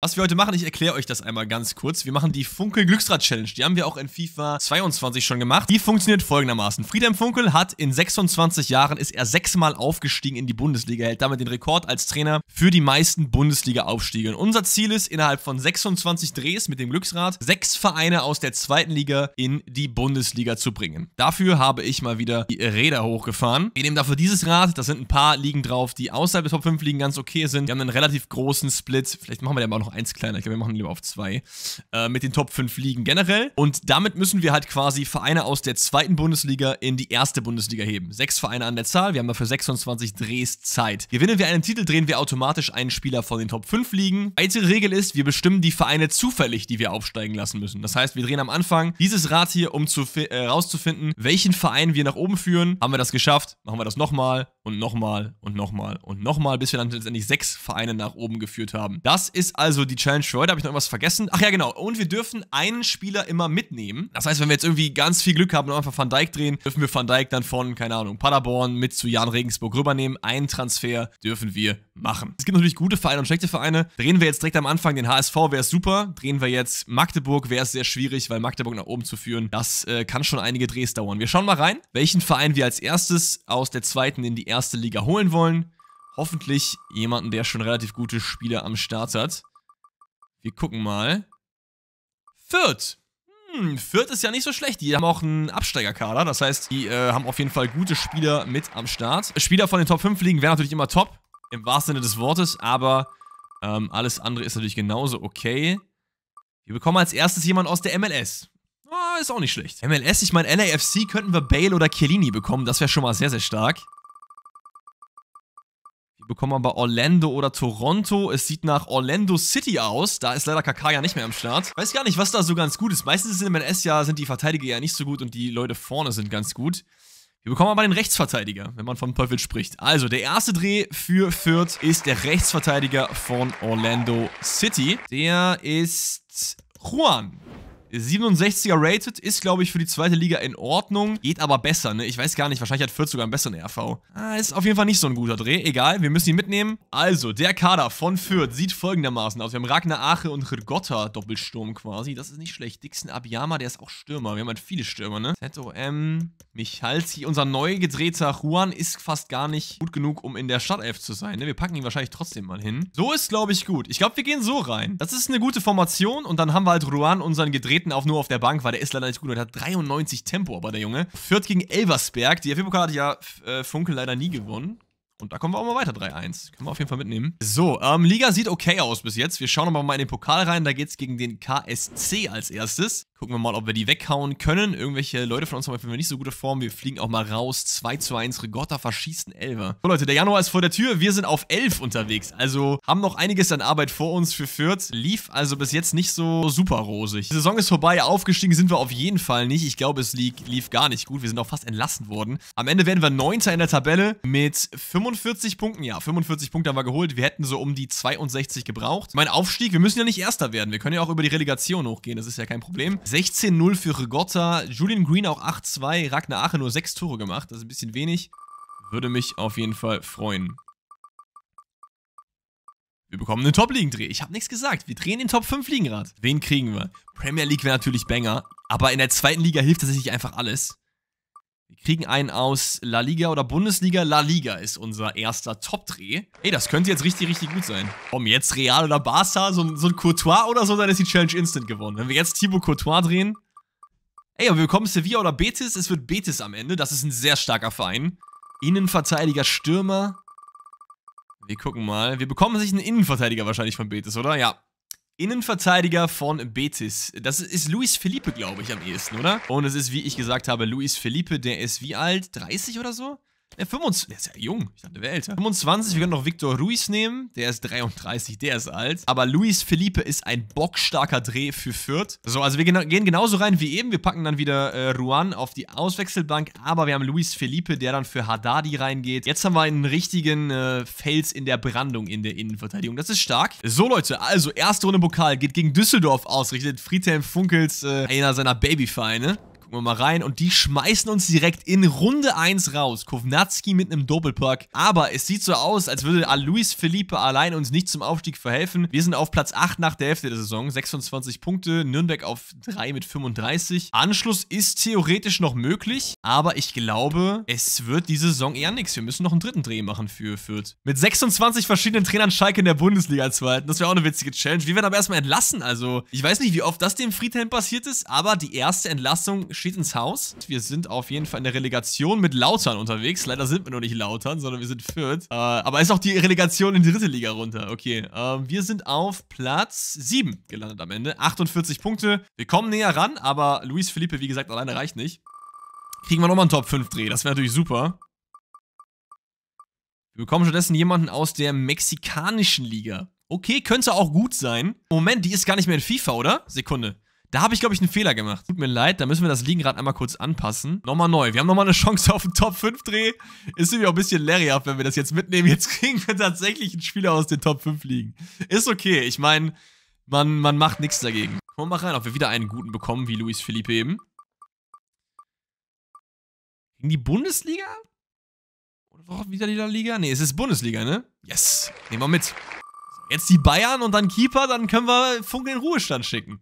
Was wir heute machen, ich erkläre euch das einmal ganz kurz. Wir machen die Funkel-Glücksrad-Challenge. Die haben wir auch in FIFA 22 schon gemacht. Die funktioniert folgendermaßen. Friedhelm Funkel hat in 26 Jahren, ist er sechsmal aufgestiegen in die Bundesliga, hält damit den Rekord als Trainer für die meisten Bundesliga-Aufstiege. unser Ziel ist, innerhalb von 26 Drehs mit dem Glücksrad sechs Vereine aus der zweiten Liga in die Bundesliga zu bringen. Dafür habe ich mal wieder die Räder hochgefahren. Wir nehmen dafür dieses Rad. Da sind ein paar Ligen drauf, die außerhalb des Top 5 Ligen ganz okay sind. Wir haben einen relativ großen Split. Vielleicht machen wir den mal noch noch eins kleiner. Ich glaube, wir machen lieber auf zwei. Äh, mit den Top 5 Ligen generell. Und damit müssen wir halt quasi Vereine aus der zweiten Bundesliga in die erste Bundesliga heben. Sechs Vereine an der Zahl. Wir haben dafür 26 Drehs Zeit. Gewinnen wir einen Titel, drehen wir automatisch einen Spieler von den Top 5 Ligen. Weitere Regel ist, wir bestimmen die Vereine zufällig, die wir aufsteigen lassen müssen. Das heißt, wir drehen am Anfang dieses Rad hier, um zu, äh, rauszufinden, welchen Verein wir nach oben führen. Haben wir das geschafft? Machen wir das nochmal und nochmal und nochmal und nochmal, bis wir dann letztendlich sechs Vereine nach oben geführt haben. Das ist also die Challenge für heute. Habe ich noch irgendwas vergessen? Ach ja, genau. Und wir dürfen einen Spieler immer mitnehmen. Das heißt, wenn wir jetzt irgendwie ganz viel Glück haben und einfach Van Dijk drehen, dürfen wir Van Dijk dann von, keine Ahnung, Paderborn mit zu Jan Regensburg rübernehmen. Einen Transfer dürfen wir machen. Es gibt natürlich gute Vereine und schlechte Vereine. Drehen wir jetzt direkt am Anfang den HSV, wäre es super. Drehen wir jetzt Magdeburg, wäre es sehr schwierig, weil Magdeburg nach oben zu führen, das äh, kann schon einige Drehs dauern. Wir schauen mal rein, welchen Verein wir als erstes aus der zweiten in die erste erste Liga holen wollen. Hoffentlich jemanden, der schon relativ gute Spieler am Start hat. Wir gucken mal. Fürth. Hm, Fürth ist ja nicht so schlecht. Die haben auch einen Absteigerkader. Das heißt, die äh, haben auf jeden Fall gute Spieler mit am Start. Spieler von den Top 5 Ligen wären natürlich immer top. Im wahrsten Sinne des Wortes. Aber ähm, alles andere ist natürlich genauso okay. Wir bekommen als erstes jemanden aus der MLS. Ah, ist auch nicht schlecht. MLS, ich meine, LAFC könnten wir Bale oder Chiellini bekommen. Das wäre schon mal sehr, sehr stark bekommen wir bei Orlando oder Toronto. Es sieht nach Orlando City aus. Da ist leider Kaká ja nicht mehr am Start. Weiß gar nicht, was da so ganz gut ist. Meistens in MLS ja sind die Verteidiger ja nicht so gut und die Leute vorne sind ganz gut. Wir bekommen aber den Rechtsverteidiger, wenn man von Teufel spricht. Also, der erste Dreh für Fürth ist der Rechtsverteidiger von Orlando City. Der ist Juan 67er rated ist, glaube ich, für die zweite Liga in Ordnung. Geht aber besser, ne? Ich weiß gar nicht, wahrscheinlich hat Fürth sogar einen besseren RV. Ah, ist auf jeden Fall nicht so ein guter Dreh. Egal, wir müssen ihn mitnehmen. Also, der Kader von Fürth sieht folgendermaßen aus. Wir haben Ragnar Ache und Rigotta Doppelsturm quasi. Das ist nicht schlecht. Dixon Abiyama, der ist auch Stürmer. Wir haben halt viele Stürmer, ne? ZOM, Michalski. Unser neu gedrehter Juan ist fast gar nicht gut genug, um in der Stadtelf zu sein, ne? Wir packen ihn wahrscheinlich trotzdem mal hin. So ist, glaube ich, gut. Ich glaube, wir gehen so rein. Das ist eine gute Formation und dann haben wir halt Juan, unseren gedrehten treten auf nur auf der Bank, weil der ist leider nicht gut und hat 93 Tempo, aber der Junge. Fürth gegen Elversberg. Die FB-Pokal hat ja äh, Funkel leider nie gewonnen. Und da kommen wir auch mal weiter, 3-1. Können wir auf jeden Fall mitnehmen. So, ähm, Liga sieht okay aus bis jetzt. Wir schauen aber mal in den Pokal rein. Da geht's gegen den KSC als erstes. Gucken wir mal, ob wir die weghauen können. Irgendwelche Leute von uns haben auf jeden Fall nicht so gute Form. Wir fliegen auch mal raus. 2 1, Regotta verschießen Elfer. So Leute, der Januar ist vor der Tür. Wir sind auf 11 unterwegs. Also haben noch einiges an Arbeit vor uns für Fürth. Lief also bis jetzt nicht so super rosig. Die Saison ist vorbei. Aufgestiegen sind wir auf jeden Fall nicht. Ich glaube, es lief gar nicht gut. Wir sind auch fast entlassen worden. Am Ende werden wir 9. in der Tabelle mit 25 45 Punkten, ja, 45 Punkte haben wir geholt. Wir hätten so um die 62 gebraucht. Mein Aufstieg, wir müssen ja nicht Erster werden. Wir können ja auch über die Relegation hochgehen, das ist ja kein Problem. 16-0 für Regotta, Julian Green auch 8-2, Ragnar Ache nur 6 Tore gemacht, das ist ein bisschen wenig. Würde mich auf jeden Fall freuen. Wir bekommen einen top ligen Ich habe nichts gesagt. Wir drehen den Top-5-Ligenrad. Wen kriegen wir? Premier League wäre natürlich Banger. Aber in der zweiten Liga hilft tatsächlich einfach alles. Wir kriegen einen aus La Liga oder Bundesliga. La Liga ist unser erster Top-Dreh. Ey, das könnte jetzt richtig, richtig gut sein. Komm, jetzt Real oder Barca, so, so ein Courtois oder so, dann ist die Challenge instant gewonnen. Wenn wir jetzt Thibaut Courtois drehen. Ey, aber wir bekommen Sevilla oder Betis. Es wird Betis am Ende. Das ist ein sehr starker Verein. Innenverteidiger, Stürmer. Wir gucken mal. Wir bekommen sich einen Innenverteidiger wahrscheinlich von Betis, oder? Ja, Innenverteidiger von Betis. Das ist Luis Felipe, glaube ich, am ehesten, oder? Und es ist, wie ich gesagt habe, Luis Felipe, der ist wie alt? 30 oder so? Ne, 25, der ist ja jung. Ich dachte, der wäre älter. 25, wir können noch Victor Ruiz nehmen. Der ist 33, der ist alt. Aber Luis Felipe ist ein bockstarker Dreh für Fürth. So, also wir gehen genauso rein wie eben. Wir packen dann wieder äh, Ruan auf die Auswechselbank. Aber wir haben Luis Felipe, der dann für Haddadi reingeht. Jetzt haben wir einen richtigen äh, Fels in der Brandung in der Innenverteidigung. Das ist stark. So, Leute, also erste Runde Pokal geht gegen Düsseldorf ausrichtet. Friedhelm Funkels, äh, einer seiner Babyfeine gucken wir mal rein. Und die schmeißen uns direkt in Runde 1 raus. Kovnatski mit einem Doppelpack. Aber es sieht so aus, als würde Luis Felipe allein uns nicht zum Aufstieg verhelfen. Wir sind auf Platz 8 nach der Hälfte der Saison. 26 Punkte. Nürnberg auf 3 mit 35. Anschluss ist theoretisch noch möglich. Aber ich glaube, es wird diese Saison eher nichts. Wir müssen noch einen dritten Dreh machen für Fürth. Mit 26 verschiedenen Trainern Schalke in der Bundesliga zweiten. Das wäre auch eine witzige Challenge. Wir werden aber erstmal entlassen. Also, ich weiß nicht, wie oft das dem Friedhelm passiert ist, aber die erste Entlassung schießt ins Haus. Wir sind auf jeden Fall in der Relegation mit Lautern unterwegs. Leider sind wir noch nicht Lautern, sondern wir sind Fürth. Äh, aber ist auch die Relegation in die dritte Liga runter. Okay, äh, wir sind auf Platz 7 gelandet am Ende. 48 Punkte. Wir kommen näher ran, aber Luis Felipe, wie gesagt, alleine reicht nicht. Kriegen wir nochmal einen Top-5-Dreh. Das wäre natürlich super. Wir bekommen stattdessen jemanden aus der mexikanischen Liga. Okay, könnte auch gut sein. Moment, die ist gar nicht mehr in FIFA, oder? Sekunde. Da habe ich, glaube ich, einen Fehler gemacht. Tut mir leid, da müssen wir das Liegenrad einmal kurz anpassen. Nochmal neu. Wir haben nochmal eine Chance auf einen Top-5-Dreh. Ist irgendwie auch ein bisschen leerjaft, wenn wir das jetzt mitnehmen. Jetzt kriegen wir tatsächlich einen Spieler aus den Top-5 liegen. Ist okay. Ich meine, man, man macht nichts dagegen. Gucken wir mal rein, ob wir wieder einen guten bekommen, wie Luis Felipe eben. In die Bundesliga? Oder doch wieder die Liga? Ne, es ist Bundesliga, ne? Yes. Nehmen wir mit. jetzt die Bayern und dann Keeper, dann können wir Funk in den Ruhestand schicken.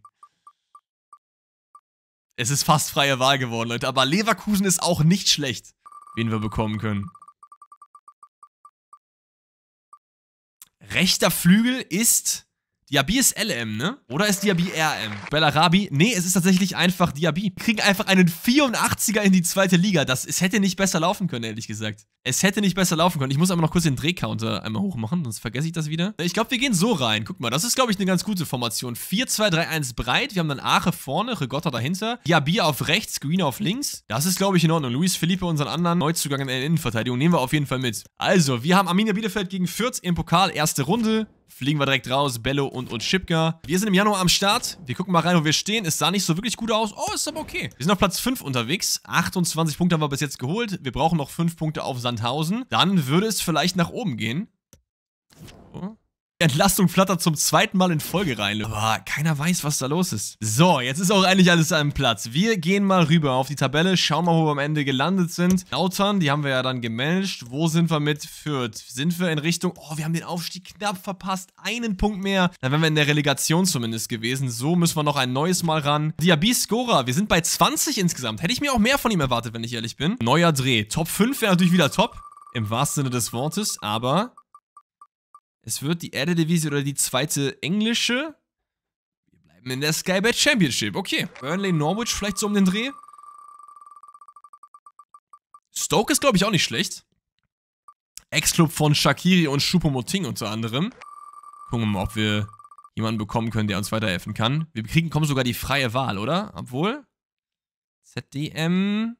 Es ist fast freie Wahl geworden, Leute. Aber Leverkusen ist auch nicht schlecht, wen wir bekommen können. Rechter Flügel ist Diaby ist LM, ne? Oder ist Diaby RM? Bellarabi? Nee, es ist tatsächlich einfach Diaby. kriegen einfach einen 84er in die zweite Liga. Das, es hätte nicht besser laufen können, ehrlich gesagt. Es hätte nicht besser laufen können. Ich muss aber noch kurz den Drehcounter einmal hochmachen, sonst vergesse ich das wieder. Ich glaube, wir gehen so rein. Guck mal, das ist, glaube ich, eine ganz gute Formation. 4-2-3-1 breit. Wir haben dann Ache vorne, Regotta dahinter. Diaby auf rechts, Green auf links. Das ist, glaube ich, in Ordnung. Luis Felipe, unseren anderen Neuzugang in der Innenverteidigung, nehmen wir auf jeden Fall mit. Also, wir haben Arminia Bielefeld gegen Fürth im Pokal. Erste Runde fliegen wir direkt raus. Bello und, und Schipka. Wir sind im Januar am Start. Wir gucken mal rein, wo wir stehen. Es sah nicht so wirklich gut aus. Oh, ist aber okay. Wir sind auf Platz 5 unterwegs. 28 Punkte haben wir bis jetzt geholt. Wir brauchen noch 5 Punkte auf Sandhausen. Dann würde es vielleicht nach oben gehen. So. Oh. Entlastung flattert zum zweiten Mal in Folge rein. Aber keiner weiß, was da los ist. So, jetzt ist auch eigentlich alles an Platz. Wir gehen mal rüber auf die Tabelle, schauen mal, wo wir am Ende gelandet sind. Lautern, die haben wir ja dann gemanagt. Wo sind wir mit Fürth? Sind wir in Richtung... Oh, wir haben den Aufstieg knapp verpasst. Einen Punkt mehr. Dann wären wir in der Relegation zumindest gewesen. So müssen wir noch ein neues Mal ran. Diaby Scorer, wir sind bei 20 insgesamt. Hätte ich mir auch mehr von ihm erwartet, wenn ich ehrlich bin. Neuer Dreh. Top 5 wäre natürlich wieder top im wahrsten Sinne des Wortes, aber es wird die Erde Eredivisie oder die zweite englische. Wir bleiben in der Skybet Championship. Okay. Burnley, Norwich vielleicht so um den Dreh. Stoke ist, glaube ich, auch nicht schlecht. Ex-Club von Shakiri und Shupomoting unter anderem. Gucken wir mal, ob wir jemanden bekommen können, der uns weiterhelfen kann. Wir kriegen, kommen sogar die freie Wahl, oder? Obwohl. ZDM.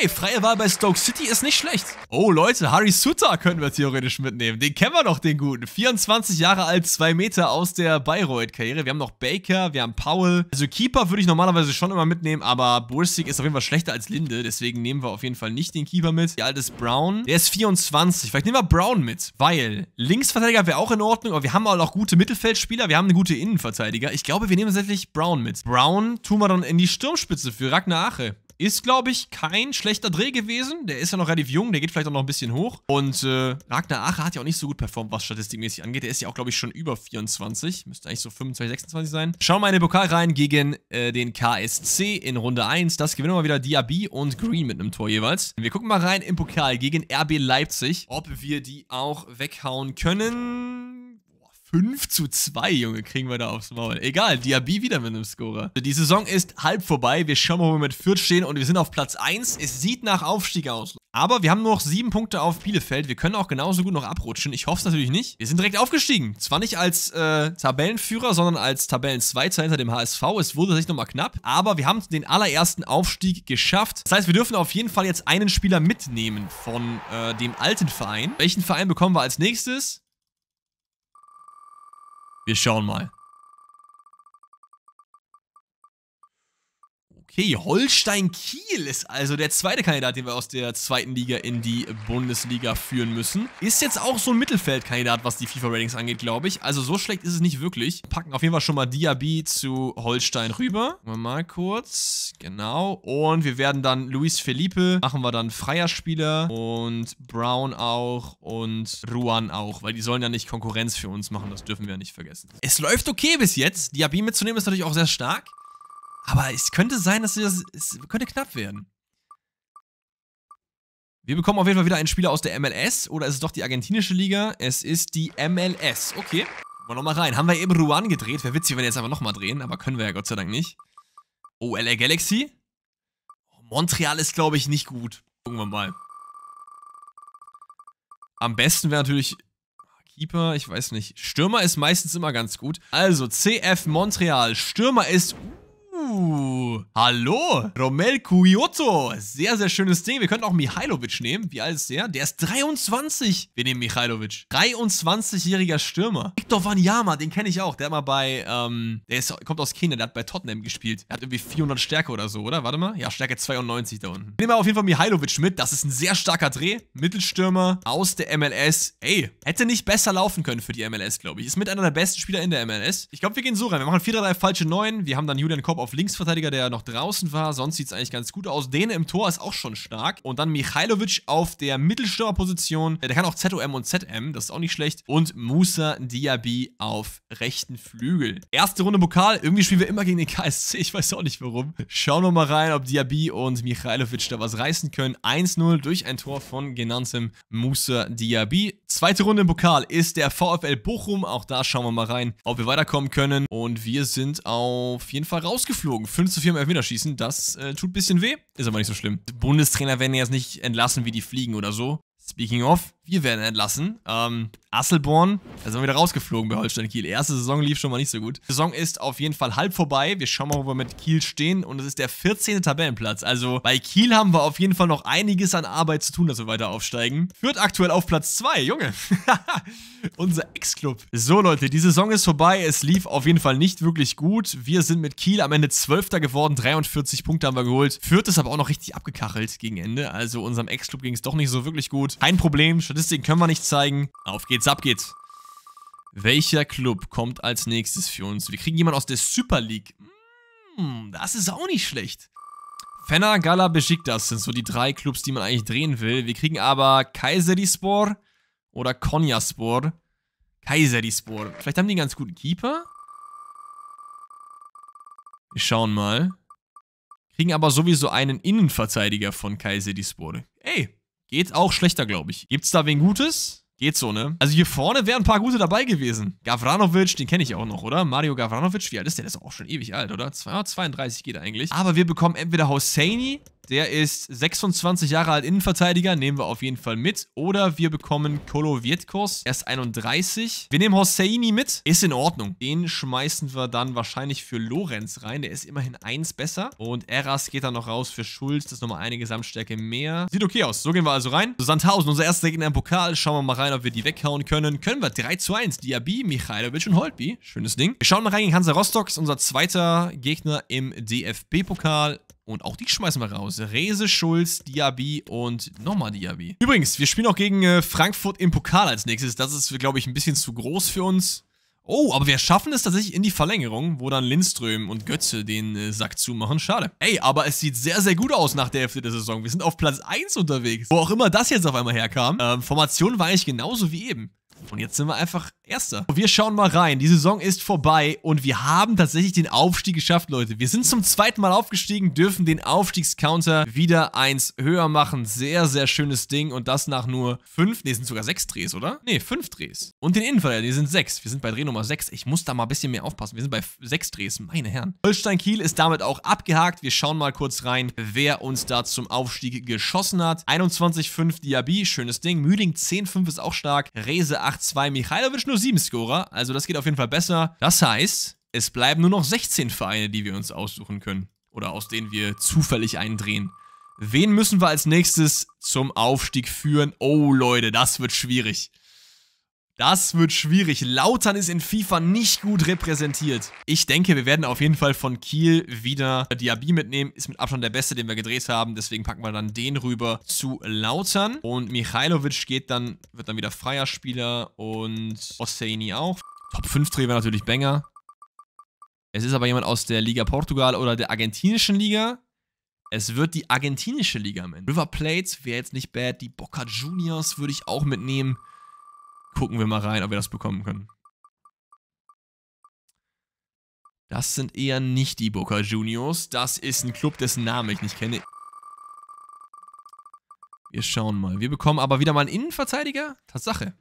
Ey, freie Wahl bei Stoke City ist nicht schlecht. Oh Leute, Harry Sutter können wir theoretisch mitnehmen. Den kennen wir doch, den guten. 24 Jahre alt, 2 Meter aus der Bayreuth-Karriere. Wir haben noch Baker, wir haben Powell. Also Keeper würde ich normalerweise schon immer mitnehmen, aber Bursig ist auf jeden Fall schlechter als Linde. Deswegen nehmen wir auf jeden Fall nicht den Keeper mit. Der alte ist Brown. Der ist 24. Vielleicht nehmen wir Brown mit, weil Linksverteidiger wäre auch in Ordnung, aber wir haben auch gute Mittelfeldspieler. Wir haben eine gute Innenverteidiger. Ich glaube, wir nehmen tatsächlich Brown mit. Brown tun wir dann in die Sturmspitze für Ragnar Ache. Ist, glaube ich, kein schlechter Dreh gewesen. Der ist ja noch relativ jung, der geht vielleicht auch noch ein bisschen hoch. Und äh, Ragnar Ache hat ja auch nicht so gut performt, was statistikmäßig angeht. Der ist ja auch, glaube ich, schon über 24. Müsste eigentlich so 25, 26 sein. Schauen wir mal in den Pokal rein gegen äh, den KSC in Runde 1. Das gewinnen wir mal wieder Diaby und Green mit einem Tor jeweils. Wir gucken mal rein im Pokal gegen RB Leipzig, ob wir die auch weghauen können. 5 zu 2, Junge, kriegen wir da aufs Maul. Egal, Diaby wieder mit einem Scorer. Also die Saison ist halb vorbei. Wir schauen mal, wo wir mit Fürth stehen und wir sind auf Platz 1. Es sieht nach Aufstieg aus. Aber wir haben noch 7 Punkte auf Bielefeld. Wir können auch genauso gut noch abrutschen. Ich hoffe es natürlich nicht. Wir sind direkt aufgestiegen. Zwar nicht als äh, Tabellenführer, sondern als Tabellenzweiter hinter dem HSV. Es wurde tatsächlich nochmal knapp. Aber wir haben den allerersten Aufstieg geschafft. Das heißt, wir dürfen auf jeden Fall jetzt einen Spieler mitnehmen von äh, dem alten Verein. Welchen Verein bekommen wir als nächstes? Wir schauen mal. Okay, Holstein-Kiel ist also der zweite Kandidat, den wir aus der zweiten Liga in die Bundesliga führen müssen. Ist jetzt auch so ein Mittelfeldkandidat, was die FIFA-Ratings angeht, glaube ich. Also so schlecht ist es nicht wirklich. Packen auf jeden Fall schon mal Diaby zu Holstein rüber. Mal kurz. Genau. Und wir werden dann Luis Felipe, machen wir dann freier Spieler und Brown auch und Ruan auch, weil die sollen ja nicht Konkurrenz für uns machen. Das dürfen wir ja nicht vergessen. Es läuft okay bis jetzt. Diaby mitzunehmen ist natürlich auch sehr stark. Aber es könnte sein, dass das, es könnte knapp werden. Wir bekommen auf jeden Fall wieder einen Spieler aus der MLS. Oder ist es doch die argentinische Liga? Es ist die MLS. Okay. Mal nochmal rein. Haben wir eben Ruan gedreht. Wäre witzig, wenn wir jetzt einfach nochmal drehen. Aber können wir ja Gott sei Dank nicht. Oh, LA Galaxy. Oh, Montreal ist, glaube ich, nicht gut. Gucken wir mal. Am besten wäre natürlich Keeper, ich weiß nicht. Stürmer ist meistens immer ganz gut. Also, CF Montreal. Stürmer ist Uh, hallo, Romel Kyoto. Sehr, sehr schönes Ding. Wir könnten auch Mihailovic nehmen. Wie alt ist der? Der ist 23. Wir nehmen Mihailovic. 23-jähriger Stürmer. Victor Wanyama, den kenne ich auch. Der hat mal bei, ähm, der ist, kommt aus China, der hat bei Tottenham gespielt. Er hat irgendwie 400 Stärke oder so, oder? Warte mal. Ja, Stärke 92 da unten. Nehmen wir auf jeden Fall Mihailovic mit. Das ist ein sehr starker Dreh. Mittelstürmer aus der MLS. Ey, hätte nicht besser laufen können für die MLS, glaube ich. Ist mit einer der besten Spieler in der MLS. Ich glaube, wir gehen so rein. Wir machen 4-3-3 falsche 9. Wir haben dann Julian Kopp auf Linksverteidiger, der noch draußen war. Sonst sieht es eigentlich ganz gut aus. Dene im Tor ist auch schon stark. Und dann Michailovic auf der Mittelstürmerposition. Der kann auch ZOM und ZM, das ist auch nicht schlecht. Und Musa Diaby auf rechten Flügel. Erste Runde Pokal. Irgendwie spielen wir immer gegen den KSC. Ich weiß auch nicht warum. Schauen wir mal rein, ob Diaby und Michailovic da was reißen können. 1-0 durch ein Tor von genanntem Musa Diaby. Zweite Runde im Pokal ist der VfL Bochum. Auch da schauen wir mal rein, ob wir weiterkommen können. Und wir sind auf jeden Fall rausgeflogen geflogen. 5 zu 4 im Elfmeterschießen, das äh, tut ein bisschen weh, ist aber nicht so schlimm. Die Bundestrainer werden jetzt nicht entlassen, wie die fliegen oder so. Speaking of, wir werden entlassen. Ähm, Asselborn, da sind wir wieder rausgeflogen bei Holstein Kiel. Erste Saison lief schon mal nicht so gut. Die Saison ist auf jeden Fall halb vorbei. Wir schauen mal, wo wir mit Kiel stehen. Und es ist der 14. Tabellenplatz. Also bei Kiel haben wir auf jeden Fall noch einiges an Arbeit zu tun, dass wir weiter aufsteigen. Führt aktuell auf Platz 2, Junge. Unser Ex-Club. So, Leute, die Saison ist vorbei. Es lief auf jeden Fall nicht wirklich gut. Wir sind mit Kiel am Ende 12. geworden. 43 Punkte haben wir geholt. Führt ist aber auch noch richtig abgekachelt gegen Ende. Also unserem Ex-Club ging es doch nicht so wirklich gut. Kein Problem. Statt Statistiken können wir nicht zeigen. Auf geht's, ab geht's. Welcher Club kommt als nächstes für uns? Wir kriegen jemanden aus der Super League. Hm, das ist auch nicht schlecht. Fenner, Gala, Beschick, das sind so die drei Clubs, die man eigentlich drehen will. Wir kriegen aber Kaiserispor oder Konyaspor. Kaiserispor. Vielleicht haben die einen ganz guten Keeper? Wir schauen mal. Kriegen aber sowieso einen Innenverteidiger von Kaiserispor. Ey, Geht auch schlechter, glaube ich. Gibt es da wen Gutes? Geht so, ne? Also hier vorne wären ein paar gute dabei gewesen. Gavranovic, den kenne ich auch noch, oder? Mario Gavranovic, wie alt ist der? Der ist auch schon ewig alt, oder? 232 geht eigentlich. Aber wir bekommen entweder Hosseini der ist 26 Jahre alt Innenverteidiger, nehmen wir auf jeden Fall mit. Oder wir bekommen Kolo Vietkos, er ist 31. Wir nehmen Hosseini mit, ist in Ordnung. Den schmeißen wir dann wahrscheinlich für Lorenz rein, der ist immerhin eins besser. Und Eras geht dann noch raus für Schulz, das ist nochmal eine Gesamtstärke mehr. Sieht okay aus, so gehen wir also rein. So, Sandhausen, unser erster Gegner im Pokal. Schauen wir mal rein, ob wir die weghauen können. Können wir 3 zu 1, Diaby, Michailovic und Holtby. Schönes Ding. Wir schauen mal rein gegen Hansa Rostock, ist unser zweiter Gegner im DFB-Pokal. Und auch die schmeißen wir raus. Rese, Schulz, Diaby und nochmal Diaby. Übrigens, wir spielen auch gegen äh, Frankfurt im Pokal als nächstes. Das ist, glaube ich, ein bisschen zu groß für uns. Oh, aber wir schaffen es tatsächlich in die Verlängerung, wo dann Lindström und Götze den äh, Sack zumachen. Schade. Ey, aber es sieht sehr, sehr gut aus nach der Hälfte der Saison. Wir sind auf Platz 1 unterwegs. Wo auch immer das jetzt auf einmal herkam. Ähm, Formation war eigentlich genauso wie eben. Und jetzt sind wir einfach Erster. wir schauen mal rein. Die Saison ist vorbei und wir haben tatsächlich den Aufstieg geschafft, Leute. Wir sind zum zweiten Mal aufgestiegen, dürfen den Aufstiegscounter wieder eins höher machen. Sehr, sehr schönes Ding und das nach nur fünf, ne, sind sogar sechs Drehs, oder? Ne, fünf Drehs. Und den Innenverteidiger, die sind sechs. Wir sind bei Dreh Nummer sechs. Ich muss da mal ein bisschen mehr aufpassen. Wir sind bei sechs Drehs, meine Herren. Holstein Kiel ist damit auch abgehakt. Wir schauen mal kurz rein, wer uns da zum Aufstieg geschossen hat. 21,5 Diaby, schönes Ding. Müding 10,5 ist auch stark. Rese 8,2. Michailowitsch nur 7 Scorer, also das geht auf jeden Fall besser. Das heißt, es bleiben nur noch 16 Vereine, die wir uns aussuchen können. Oder aus denen wir zufällig eindrehen. Wen müssen wir als nächstes zum Aufstieg führen? Oh Leute, das wird schwierig. Das wird schwierig. Lautern ist in FIFA nicht gut repräsentiert. Ich denke, wir werden auf jeden Fall von Kiel wieder Diaby mitnehmen. Ist mit Abstand der Beste, den wir gedreht haben. Deswegen packen wir dann den rüber zu Lautern. Und Michailovic geht dann, wird dann wieder freier Spieler. Und Osseini auch. Top 5 Dreh wäre natürlich Banger. Es ist aber jemand aus der Liga Portugal oder der argentinischen Liga. Es wird die argentinische Liga, man. River Plate wäre jetzt nicht bad. Die Boca Juniors würde ich auch mitnehmen gucken wir mal rein, ob wir das bekommen können. Das sind eher nicht die Boca Juniors. Das ist ein Club, dessen Namen ich nicht kenne. Wir schauen mal. Wir bekommen aber wieder mal einen Innenverteidiger. Tatsache.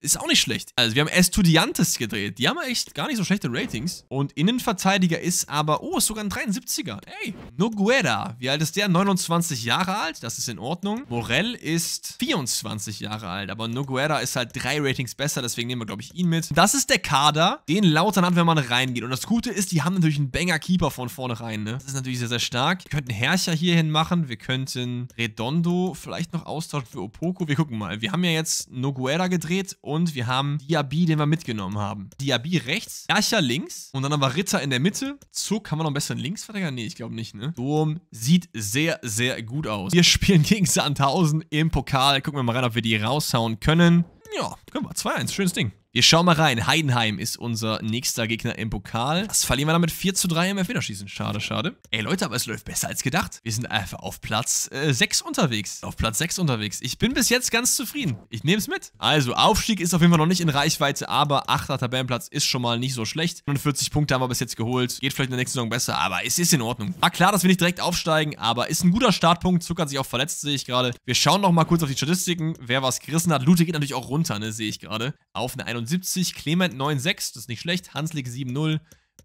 Ist auch nicht schlecht. Also wir haben Estudiantes gedreht. Die haben echt gar nicht so schlechte Ratings. Und Innenverteidiger ist aber, oh, ist sogar ein 73er. Ey, Noguera, wie alt ist der? 29 Jahre alt, das ist in Ordnung. Morell ist 24 Jahre alt, aber Noguera ist halt drei Ratings besser, deswegen nehmen wir, glaube ich, ihn mit. Das ist der Kader, den Lautern hat, wenn man reingeht. Und das Gute ist, die haben natürlich einen Banger-Keeper von vornherein, ne? Das ist natürlich sehr, sehr stark. Wir könnten Herrscher hierhin machen, wir könnten Redondo vielleicht noch austauschen für Opoko. Wir gucken mal. Wir haben ja jetzt Noguera gedreht und wir haben Diaby, den wir mitgenommen haben. Diaby rechts, Archer links und dann haben wir Ritter in der Mitte. Zug, haben wir noch einen links Linksverteidiger? Nee, ich glaube nicht, ne? Durm sieht sehr, sehr gut aus. Wir spielen gegen Sandhausen im Pokal. Gucken wir mal rein, ob wir die raushauen können. Ja, können wir. 2-1, schönes Ding. Wir schauen mal rein. Heidenheim ist unser nächster Gegner im Pokal. Das verlieren wir damit 4 zu 3 im Elfmeterschießen. Schade, schade. Ey Leute, aber es läuft besser als gedacht. Wir sind einfach auf Platz äh, 6 unterwegs. Auf Platz 6 unterwegs. Ich bin bis jetzt ganz zufrieden. Ich nehme es mit. Also, Aufstieg ist auf jeden Fall noch nicht in Reichweite, aber 8 Tabellenplatz ist schon mal nicht so schlecht. 49 Punkte haben wir bis jetzt geholt. Geht vielleicht in der nächsten Saison besser, aber es ist in Ordnung. War klar, dass wir nicht direkt aufsteigen, aber ist ein guter Startpunkt. Zucker hat sich auch verletzt, sehe ich gerade. Wir schauen noch mal kurz auf die Statistiken. Wer was gerissen hat. Lute geht natürlich auch runter, ne, sehe ich gerade. Auf eine 71. 78, Clement 9,6, das ist nicht schlecht. Hanslik 7,0,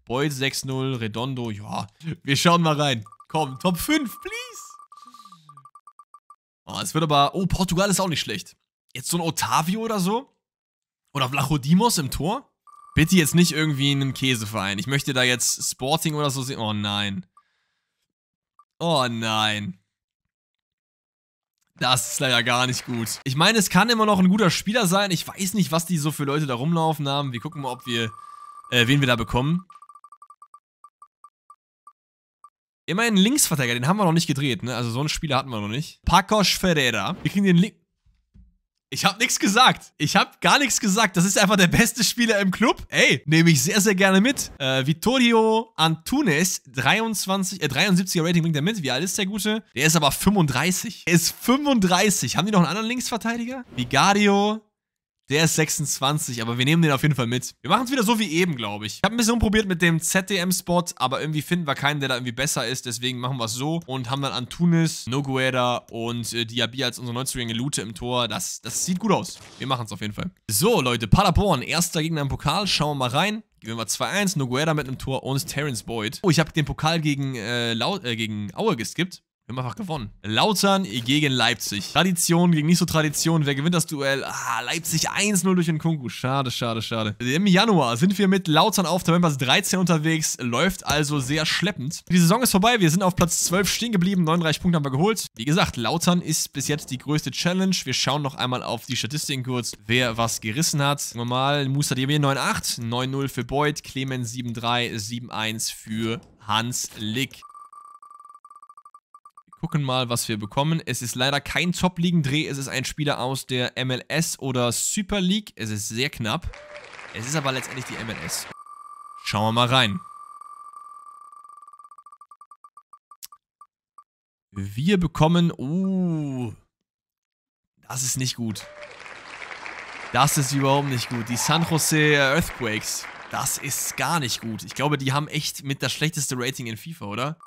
Beul 6,0, Redondo, ja. Wir schauen mal rein. Komm, Top 5, please. Oh, es wird aber... Oh, Portugal ist auch nicht schlecht. Jetzt so ein Otavio oder so? Oder Vlachodimos im Tor? Bitte jetzt nicht irgendwie einen Käseverein. Ich möchte da jetzt Sporting oder so sehen. Oh nein. Oh nein. Das ist leider gar nicht gut. Ich meine, es kann immer noch ein guter Spieler sein. Ich weiß nicht, was die so für Leute da rumlaufen haben. Wir gucken mal, ob wir, äh, wen wir da bekommen. Immerhin Linksverteidiger, den haben wir noch nicht gedreht, ne? Also so einen Spieler hatten wir noch nicht. Pakos Ferreira. Wir kriegen den Link... Ich habe nichts gesagt. Ich habe gar nichts gesagt. Das ist einfach der beste Spieler im Club. Ey, nehme ich sehr, sehr gerne mit. Äh, Vittorio Antunes, 23, äh, 73er Rating bringt er mit. Wie alt ist der Gute? Der ist aber 35. Er ist 35. Haben die noch einen anderen Linksverteidiger? Vigario der ist 26, aber wir nehmen den auf jeden Fall mit. Wir machen es wieder so wie eben, glaube ich. Ich habe ein bisschen umprobiert mit dem ZDM-Spot, aber irgendwie finden wir keinen, der da irgendwie besser ist. Deswegen machen wir es so und haben dann Antunes, Noguera und äh, Diaby als unsere Neuzugänge Lute im Tor. Das, das sieht gut aus. Wir machen es auf jeden Fall. So, Leute, Paderborn, erster Gegner im Pokal. Schauen wir mal rein. Gewinnen wir 2-1, Noguera mit einem Tor und Terence Boyd. Oh, ich habe den Pokal gegen, äh, äh, gegen Aue geskippt. Wir haben einfach gewonnen. Lautern gegen Leipzig. Tradition gegen nicht so Tradition. Wer gewinnt das Duell? Ah, Leipzig 1-0 durch den Kunku. Schade, schade, schade. Im Januar sind wir mit Lautern auf Tabellenplatz 13 unterwegs. Läuft also sehr schleppend. Die Saison ist vorbei. Wir sind auf Platz 12 stehen geblieben. 39 Punkte haben wir geholt. Wie gesagt, Lautern ist bis jetzt die größte Challenge. Wir schauen noch einmal auf die Statistiken kurz, wer was gerissen hat. Gucken wir mal. Musa DB 9-8, 9-0 für Beuth, Clemens 7-3, 7-1 für Hans Lick gucken mal, was wir bekommen. Es ist leider kein Top-Ligen-Dreh, es ist ein Spieler aus der MLS oder Super League. Es ist sehr knapp. Es ist aber letztendlich die MLS. Schauen wir mal rein. Wir bekommen... Oh, das ist nicht gut. Das ist überhaupt nicht gut. Die San Jose Earthquakes. Das ist gar nicht gut. Ich glaube, die haben echt mit das schlechteste Rating in FIFA, oder?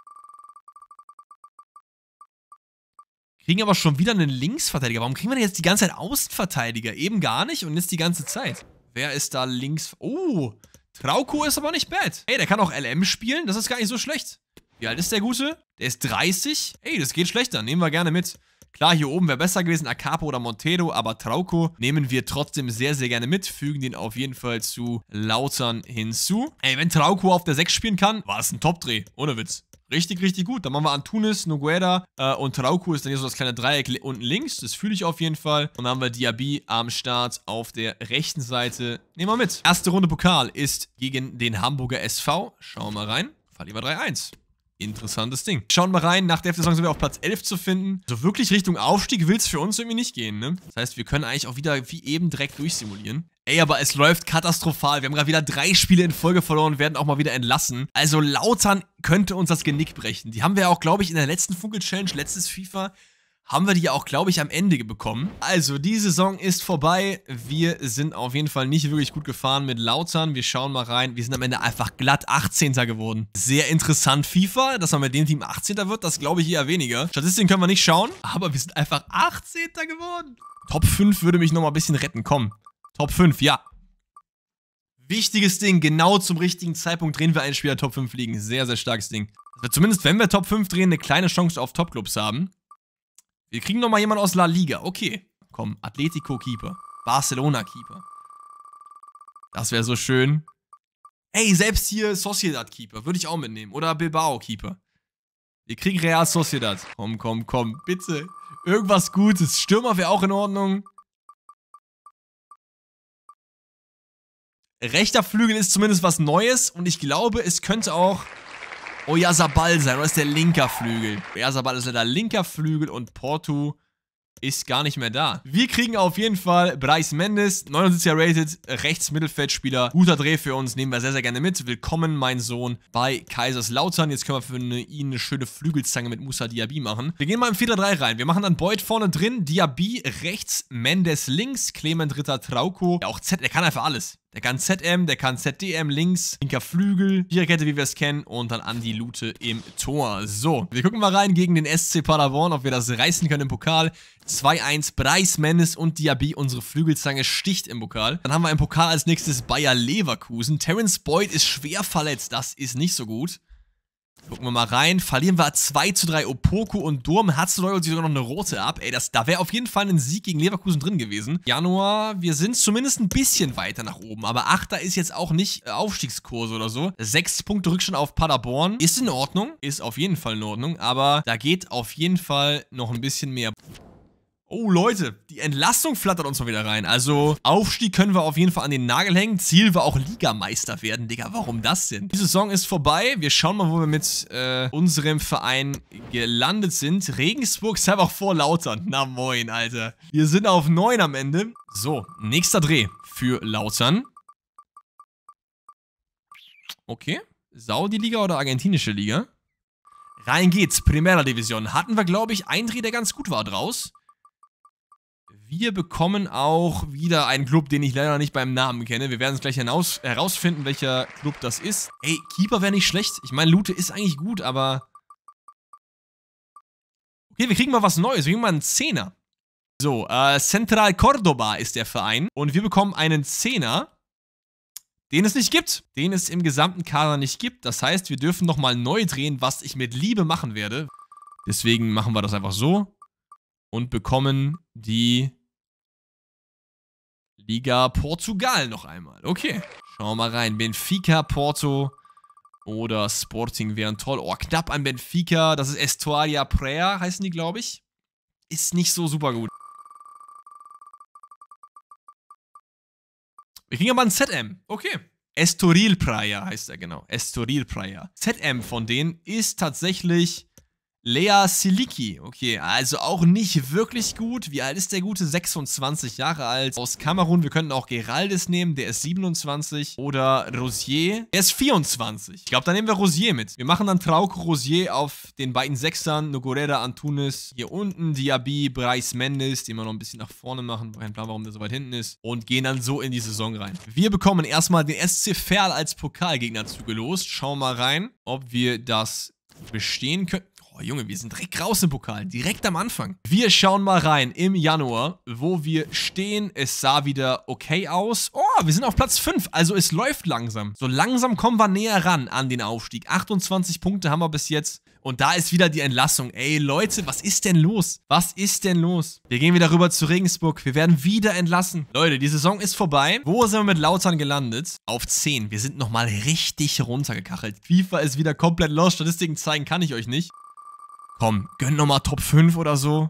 Kriegen aber schon wieder einen Linksverteidiger. Warum kriegen wir denn jetzt die ganze Zeit Außenverteidiger? Eben gar nicht und jetzt die ganze Zeit. Wer ist da links? Oh, Trauko ist aber nicht bad. Ey, der kann auch LM spielen. Das ist gar nicht so schlecht. Wie alt ist der Gute? Der ist 30. Ey, das geht schlechter. Nehmen wir gerne mit. Klar, hier oben wäre besser gewesen, Acapo oder Montero, aber Trauco nehmen wir trotzdem sehr, sehr gerne mit, fügen den auf jeden Fall zu Lautern hinzu. Ey, wenn Trauco auf der 6 spielen kann, war es ein Top-Dreh, ohne Witz richtig, richtig gut. Dann machen wir Antunes, Noguera äh, und Trauku ist dann hier so das kleine Dreieck unten links. Das fühle ich auf jeden Fall. Und dann haben wir Diaby am Start auf der rechten Seite. Nehmen wir mit. Erste Runde Pokal ist gegen den Hamburger SV. Schauen wir mal rein. Fall über 3-1. Interessantes Ding. Schauen wir mal rein, nach der Saison sind wir auf Platz 11 zu finden. So wirklich Richtung Aufstieg will es für uns irgendwie nicht gehen, ne? Das heißt, wir können eigentlich auch wieder wie eben direkt durchsimulieren. Ey, aber es läuft katastrophal. Wir haben gerade wieder drei Spiele in Folge verloren und werden auch mal wieder entlassen. Also Lautern könnte uns das Genick brechen. Die haben wir ja auch, glaube ich, in der letzten Funkel-Challenge, letztes FIFA, haben wir die ja auch, glaube ich, am Ende bekommen. Also, die Saison ist vorbei. Wir sind auf jeden Fall nicht wirklich gut gefahren mit Lautern. Wir schauen mal rein. Wir sind am Ende einfach glatt 18. geworden. Sehr interessant, FIFA, dass man mit dem Team 18. wird. Das glaube ich eher weniger. Statistiken können wir nicht schauen, aber wir sind einfach 18. geworden. Top 5 würde mich nochmal ein bisschen retten. Komm. Top 5, ja. Wichtiges Ding, genau zum richtigen Zeitpunkt drehen wir einen Spieler Top 5 liegen. Sehr, sehr starkes Ding. Dass wir zumindest, wenn wir Top 5 drehen, eine kleine Chance auf Top-Clubs haben. Wir kriegen nochmal jemanden aus La Liga. Okay. Komm, Atletico-Keeper. Barcelona-Keeper. Das wäre so schön. Ey, selbst hier Sociedad-Keeper. Würde ich auch mitnehmen. Oder Bilbao-Keeper. Wir kriegen Real Sociedad. Komm, komm, komm. Bitte. Irgendwas Gutes. Stürmer wäre auch in Ordnung. Rechter Flügel ist zumindest was Neues und ich glaube, es könnte auch Oyazabal sein. Oder ist der linker Flügel? Oyazabal ist leider linker Flügel und Porto ist gar nicht mehr da. Wir kriegen auf jeden Fall Bryce Mendes, 79er rated, rechts Mittelfeldspieler. Guter Dreh für uns, nehmen wir sehr, sehr gerne mit. Willkommen, mein Sohn, bei Kaiserslautern. Jetzt können wir für eine, ihn eine schöne Flügelzange mit Musa Diaby machen. Wir gehen mal im 4-3 rein. Wir machen dann Beuth vorne drin, Diaby rechts, Mendes links, Clement Ritter Trauco. Ja, auch Z, er kann einfach alles. Der kann ZM, der kann ZDM links, linker Flügel, Viererkette, wie wir es kennen und dann an die Lute im Tor. So, wir gucken mal rein gegen den SC Paderborn, ob wir das reißen können im Pokal. 2-1, Breis, Mendes und Diaby, unsere Flügelzange sticht im Pokal. Dann haben wir im Pokal als nächstes Bayer Leverkusen. Terence Boyd ist schwer verletzt, das ist nicht so gut. Gucken wir mal rein. Verlieren wir 2 zu 3 Opoku und Durm. Hatzedoy holt sogar noch eine rote ab. Ey, das, da wäre auf jeden Fall ein Sieg gegen Leverkusen drin gewesen. Januar, wir sind zumindest ein bisschen weiter nach oben. Aber Achter ist jetzt auch nicht äh, Aufstiegskurse oder so. Sechs Punkte Rückstand auf Paderborn. Ist in Ordnung. Ist auf jeden Fall in Ordnung. Aber da geht auf jeden Fall noch ein bisschen mehr. Oh Leute, die Entlastung flattert uns mal wieder rein. Also Aufstieg können wir auf jeden Fall an den Nagel hängen. Ziel war auch Ligameister werden. Digga, warum das denn? Die Saison ist vorbei. Wir schauen mal, wo wir mit äh, unserem Verein gelandet sind. Regensburg ist einfach vor Lautern. Na moin, Alter. Wir sind auf neun am Ende. So, nächster Dreh für Lautern. Okay. Saudi-Liga oder argentinische Liga? Rein geht's, Primera Division. Hatten wir, glaube ich, einen Dreh, der ganz gut war draus. Wir bekommen auch wieder einen Club, den ich leider nicht beim Namen kenne. Wir werden es gleich hinaus, herausfinden, welcher Club das ist. Ey, Keeper wäre nicht schlecht. Ich meine, Lute ist eigentlich gut, aber... Okay, wir kriegen mal was Neues. Wir kriegen mal einen Zehner. So, äh, Central Cordoba ist der Verein. Und wir bekommen einen Zehner, den es nicht gibt. Den es im gesamten Kader nicht gibt. Das heißt, wir dürfen nochmal neu drehen, was ich mit Liebe machen werde. Deswegen machen wir das einfach so. Und bekommen die Liga Portugal noch einmal. Okay, schauen wir mal rein. Benfica, Porto oder Sporting wären toll. Oh, knapp an Benfica. Das ist Estuaria Prea, heißen die, glaube ich. Ist nicht so super gut. Wir kriegen aber ein ZM. Okay. Estoril Praia heißt er, genau. Estoril Praia. ZM von denen ist tatsächlich Lea Siliki, okay, also auch nicht wirklich gut. Wie alt ist der Gute? 26 Jahre alt. Aus Kamerun, wir könnten auch Geraldes nehmen, der ist 27. Oder Rosier, der ist 24. Ich glaube, da nehmen wir Rosier mit. Wir machen dann Trauco Rosier auf den beiden Sechsern. Nogorera, Antunes hier unten. Diaby, Bryce Mendes, den wir noch ein bisschen nach vorne machen. Kein Plan, warum der so weit hinten ist. Und gehen dann so in die Saison rein. Wir bekommen erstmal den SC Ferl als Pokalgegner zugelost. Schauen wir mal rein, ob wir das bestehen können. Boah, Junge, wir sind direkt raus im Pokal, direkt am Anfang. Wir schauen mal rein im Januar, wo wir stehen. Es sah wieder okay aus. Oh, wir sind auf Platz 5, also es läuft langsam. So langsam kommen wir näher ran an den Aufstieg. 28 Punkte haben wir bis jetzt. Und da ist wieder die Entlassung. Ey, Leute, was ist denn los? Was ist denn los? Wir gehen wieder rüber zu Regensburg. Wir werden wieder entlassen. Leute, die Saison ist vorbei. Wo sind wir mit Lautern gelandet? Auf 10. Wir sind nochmal richtig runtergekachelt. FIFA ist wieder komplett los. Statistiken zeigen kann ich euch nicht. Komm, gönn nochmal Top 5 oder so.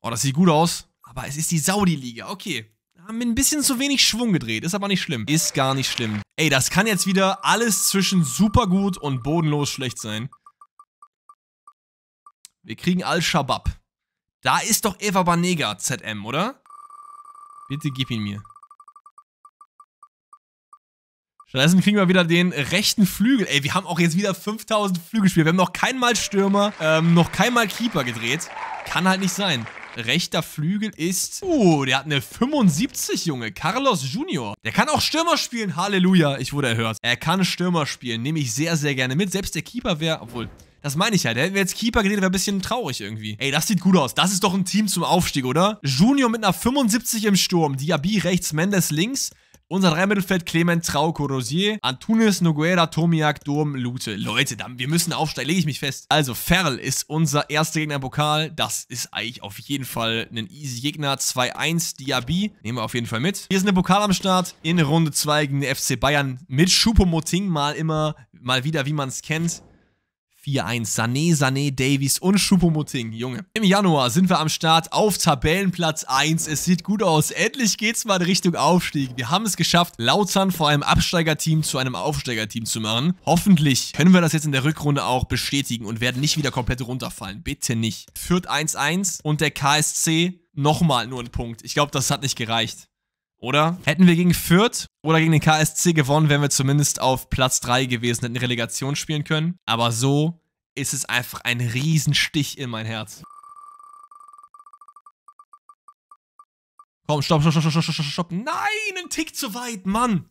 Oh, das sieht gut aus. Aber es ist die Saudi-Liga. Okay. Haben wir ein bisschen zu wenig Schwung gedreht. Ist aber nicht schlimm. Ist gar nicht schlimm. Ey, das kann jetzt wieder alles zwischen supergut und bodenlos schlecht sein. Wir kriegen Al-Shabaab. Da ist doch Eva Banega ZM, oder? Bitte gib ihn mir. Stattdessen kriegen wir wieder den rechten Flügel. Ey, wir haben auch jetzt wieder 5000 Flügelspiele. Wir haben noch keinmal Stürmer, ähm, noch keinmal Keeper gedreht. Kann halt nicht sein. Rechter Flügel ist... Oh, der hat eine 75, Junge. Carlos Junior. Der kann auch Stürmer spielen. Halleluja, ich wurde erhört. Er kann Stürmer spielen. Nehme ich sehr, sehr gerne mit. Selbst der Keeper wäre... Obwohl, das meine ich ja. Halt. Hätten wir jetzt Keeper gedreht, wäre ein bisschen traurig irgendwie. Ey, das sieht gut aus. Das ist doch ein Team zum Aufstieg, oder? Junior mit einer 75 im Sturm. Diaby rechts, Mendes links. Unser Dreimittelfeld Clement Trau, Corosier, Antunes, Noguera, Tomiak, Dom, Lute. Leute, dann, wir müssen aufsteigen, lege ich mich fest. Also Ferl ist unser erster Gegner im Pokal. Das ist eigentlich auf jeden Fall ein easy Gegner. 2-1 Diaby, nehmen wir auf jeden Fall mit. Hier ist eine Pokal am Start in Runde 2 gegen den FC Bayern mit Schupomoting mal immer, mal wieder, wie man es kennt. 4-1. Sané, Sané, Davies und Schupomoting, Junge. Im Januar sind wir am Start auf Tabellenplatz 1. Es sieht gut aus. Endlich geht's mal in Richtung Aufstieg. Wir haben es geschafft, Lautern vor einem Absteigerteam zu einem Aufsteigerteam zu machen. Hoffentlich können wir das jetzt in der Rückrunde auch bestätigen und werden nicht wieder komplett runterfallen. Bitte nicht. Fürth 1-1 und der KSC nochmal nur einen Punkt. Ich glaube, das hat nicht gereicht oder? Hätten wir gegen Fürth oder gegen den KSC gewonnen, wären wir zumindest auf Platz 3 gewesen, hätten Relegation spielen können. Aber so ist es einfach ein Riesenstich in mein Herz. Komm, stopp, stopp, stopp, stopp, stopp, stopp. Nein, ein Tick zu weit, Mann.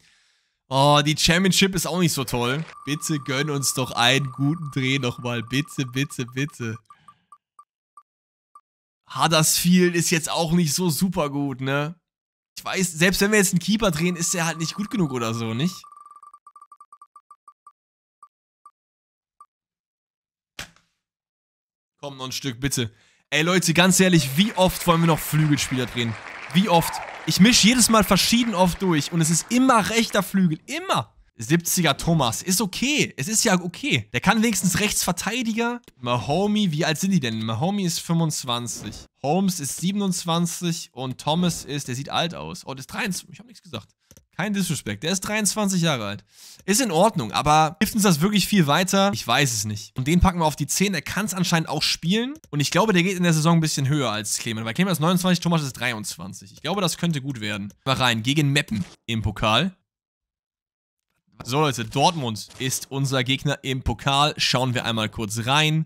Oh, die Championship ist auch nicht so toll. Bitte gönn uns doch einen guten Dreh nochmal. Bitte, bitte, bitte. Huddersfield ist jetzt auch nicht so super gut, ne? Ich weiß, selbst wenn wir jetzt einen Keeper drehen, ist der halt nicht gut genug oder so, nicht? Komm, noch ein Stück, bitte. Ey, Leute, ganz ehrlich, wie oft wollen wir noch Flügelspieler drehen? Wie oft? Ich mische jedes Mal verschieden oft durch und es ist immer rechter Flügel. Immer! 70er Thomas. Ist okay. Es ist ja okay. Der kann wenigstens Rechtsverteidiger. Mahomi, wie alt sind die denn? Mahomi ist 25. Holmes ist 27 und Thomas ist, der sieht alt aus. Oh, der ist 23. Ich habe nichts gesagt. Kein Disrespect. Der ist 23 Jahre alt. Ist in Ordnung, aber hilft uns das wirklich viel weiter? Ich weiß es nicht. Und den packen wir auf die 10. Er kann es anscheinend auch spielen. Und ich glaube, der geht in der Saison ein bisschen höher als Clemen. Weil Clemen ist 29, Thomas ist 23. Ich glaube, das könnte gut werden. Mal rein. Gegen Meppen im Pokal. So Leute, Dortmund ist unser Gegner im Pokal. Schauen wir einmal kurz rein.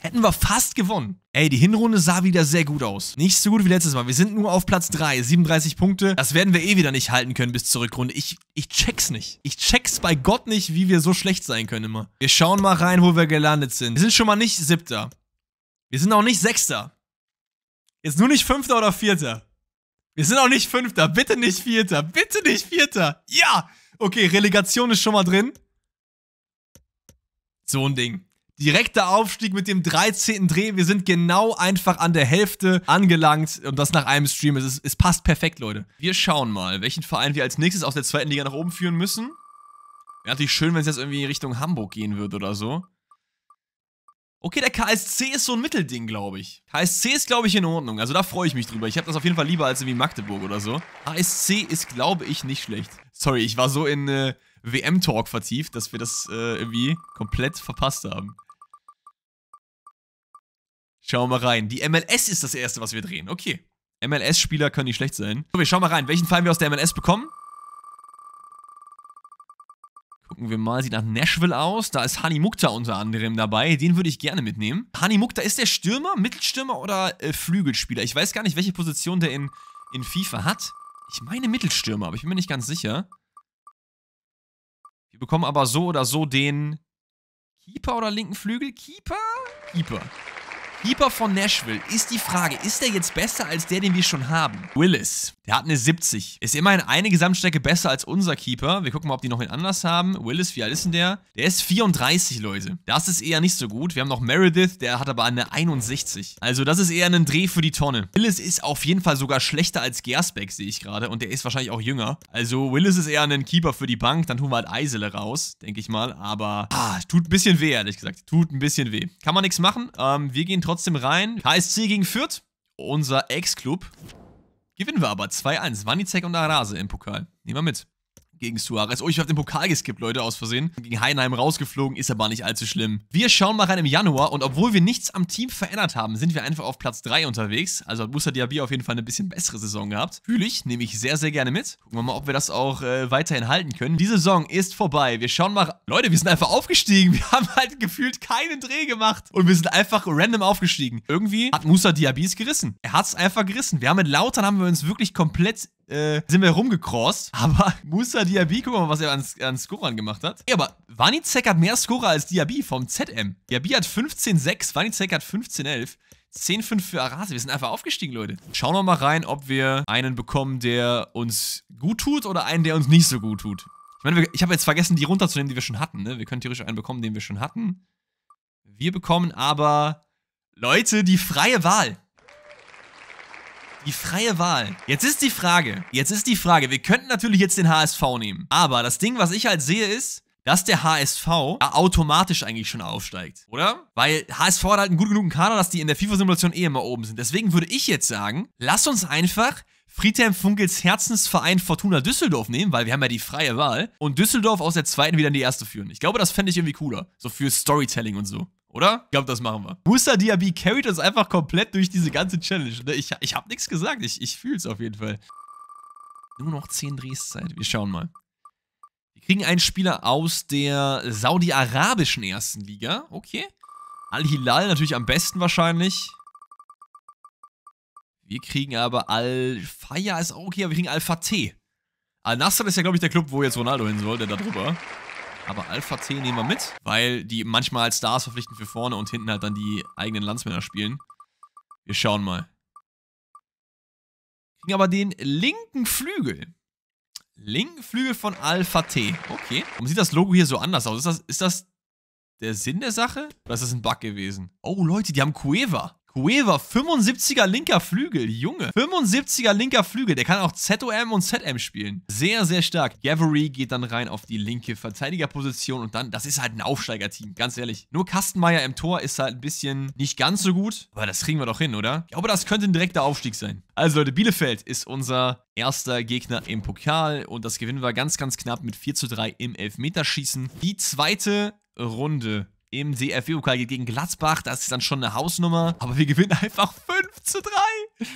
Hätten wir fast gewonnen. Ey, die Hinrunde sah wieder sehr gut aus. Nicht so gut wie letztes Mal. Wir sind nur auf Platz 3, 37 Punkte. Das werden wir eh wieder nicht halten können bis zur Rückrunde. Ich, ich check's nicht. Ich check's bei Gott nicht, wie wir so schlecht sein können immer. Wir schauen mal rein, wo wir gelandet sind. Wir sind schon mal nicht Siebter. Wir sind auch nicht Sechster. Jetzt nur nicht Fünfter oder Vierter. Wir sind auch nicht Fünfter. Bitte nicht Vierter. Bitte nicht Vierter. Ja! Okay, Relegation ist schon mal drin. So ein Ding. Direkter Aufstieg mit dem 13. Dreh. Wir sind genau einfach an der Hälfte angelangt und das nach einem Stream. Es, ist, es passt perfekt, Leute. Wir schauen mal, welchen Verein wir als nächstes aus der zweiten Liga nach oben führen müssen. Wäre natürlich schön, wenn es jetzt irgendwie in Richtung Hamburg gehen würde oder so. Okay, der KSC ist so ein Mittelding, glaube ich. KSC ist, glaube ich, in Ordnung. Also da freue ich mich drüber. Ich habe das auf jeden Fall lieber als irgendwie Magdeburg oder so. ASC ist, glaube ich, nicht schlecht. Sorry, ich war so in äh, WM-Talk vertieft, dass wir das äh, irgendwie komplett verpasst haben. Schauen wir mal rein. Die MLS ist das Erste, was wir drehen. Okay. MLS-Spieler können nicht schlecht sein. So, wir schauen mal rein, welchen Fall wir aus der MLS bekommen gucken wir mal, sieht nach Nashville aus. Da ist Hani Mukta unter anderem dabei. Den würde ich gerne mitnehmen. Hani Mukta, ist der Stürmer, Mittelstürmer oder äh, Flügelspieler? Ich weiß gar nicht, welche Position der in, in FIFA hat. Ich meine Mittelstürmer, aber ich bin mir nicht ganz sicher. Wir bekommen aber so oder so den Keeper oder linken Flügel? Keeper? Keeper. Keeper von Nashville ist die Frage, ist der jetzt besser als der, den wir schon haben? Willis, der hat eine 70. Ist immerhin eine Gesamtstrecke besser als unser Keeper. Wir gucken mal, ob die noch einen anders haben. Willis, wie alt ist denn der? Der ist 34, Leute. Das ist eher nicht so gut. Wir haben noch Meredith, der hat aber eine 61. Also das ist eher ein Dreh für die Tonne. Willis ist auf jeden Fall sogar schlechter als Gersbeck, sehe ich gerade. Und der ist wahrscheinlich auch jünger. Also Willis ist eher ein Keeper für die Bank. Dann tun wir halt Eisele raus, denke ich mal. Aber ah, tut ein bisschen weh, ehrlich gesagt. Tut ein bisschen weh. Kann man nichts machen. Ähm, wir gehen trotzdem trotzdem rein. KSC gegen Fürth, unser Ex-Club. Gewinnen wir aber 2-1. Wanizek und Arase im Pokal. Nehmen wir mit gegen Suarez. Oh, ich habe den Pokal geskippt, Leute, aus Versehen. Gegen Heinheim rausgeflogen, ist aber nicht allzu schlimm. Wir schauen mal rein im Januar und obwohl wir nichts am Team verändert haben, sind wir einfach auf Platz 3 unterwegs. Also hat Musa Diaby auf jeden Fall eine bisschen bessere Saison gehabt. Fühle ich, nehme ich sehr, sehr gerne mit. Gucken wir mal, ob wir das auch äh, weiterhin halten können. Die Saison ist vorbei. Wir schauen mal... Leute, wir sind einfach aufgestiegen. Wir haben halt gefühlt keinen Dreh gemacht und wir sind einfach random aufgestiegen. Irgendwie hat Musa Diaby es gerissen. Er hat es einfach gerissen. Wir haben mit Lautern haben wir uns wirklich komplett äh, sind wir rumgecrossed. Aber Musa Diaby, guck mal, was er an, an Scorern gemacht hat. Ja, aber Wanizek hat mehr Scorer als Diaby vom ZM. Diaby hat 15-6, Wanizek hat 15-11. 10-5 für Arase. Wir sind einfach aufgestiegen, Leute. Schauen wir mal rein, ob wir einen bekommen, der uns gut tut oder einen, der uns nicht so gut tut. Ich meine, ich habe jetzt vergessen, die runterzunehmen, die wir schon hatten. Ne? Wir können theoretisch einen bekommen, den wir schon hatten. Wir bekommen aber, Leute, die freie Wahl. Die freie Wahl. Jetzt ist die Frage, jetzt ist die Frage, wir könnten natürlich jetzt den HSV nehmen, aber das Ding, was ich halt sehe, ist, dass der HSV automatisch eigentlich schon aufsteigt, oder? Weil HSV hat halt einen gut genug Kader, dass die in der FIFA-Simulation eh immer oben sind. Deswegen würde ich jetzt sagen, lass uns einfach Friedhelm Funkels Herzensverein Fortuna Düsseldorf nehmen, weil wir haben ja die freie Wahl und Düsseldorf aus der zweiten wieder in die erste führen. Ich glaube, das fände ich irgendwie cooler, so für Storytelling und so. Oder? Ich glaube, das machen wir. Musa Diaby carried uns einfach komplett durch diese ganze Challenge. Ne, ich, ich habe nichts gesagt. Ich, ich fühle es auf jeden Fall. Nur noch 10 Drehszeit. Wir schauen mal. Wir kriegen einen Spieler aus der saudi-arabischen ersten Liga. Okay. Al-Hilal natürlich am besten wahrscheinlich. Wir kriegen aber Al-Faya ist auch okay, aber wir kriegen Al-Fateh. Al-Nasser ist ja, glaube ich, der Club, wo jetzt Ronaldo hin soll, der da drüber. Aber Alpha T nehmen wir mit, weil die manchmal als Stars verpflichten für vorne und hinten halt dann die eigenen Landsmänner spielen. Wir schauen mal. Kriegen aber den linken Flügel. Linken Flügel von Alpha T. Okay. Warum sieht das Logo hier so anders aus? Ist das, ist das der Sinn der Sache? Oder ist das ein Bug gewesen? Oh, Leute, die haben Cueva. Cueva, 75er linker Flügel, Junge. 75er linker Flügel, der kann auch ZOM und ZM spielen. Sehr, sehr stark. Gavary geht dann rein auf die linke Verteidigerposition und dann, das ist halt ein Aufsteigerteam, ganz ehrlich. Nur Kastenmeier im Tor ist halt ein bisschen nicht ganz so gut, aber das kriegen wir doch hin, oder? Ich glaube, das könnte ein direkter Aufstieg sein. Also Leute, Bielefeld ist unser erster Gegner im Pokal und das gewinnen wir ganz, ganz knapp mit 4 zu 3 im Elfmeterschießen. Die zweite Runde im DFB-Pokal gegen Gladbach. Das ist dann schon eine Hausnummer. Aber wir gewinnen einfach 5 zu 3.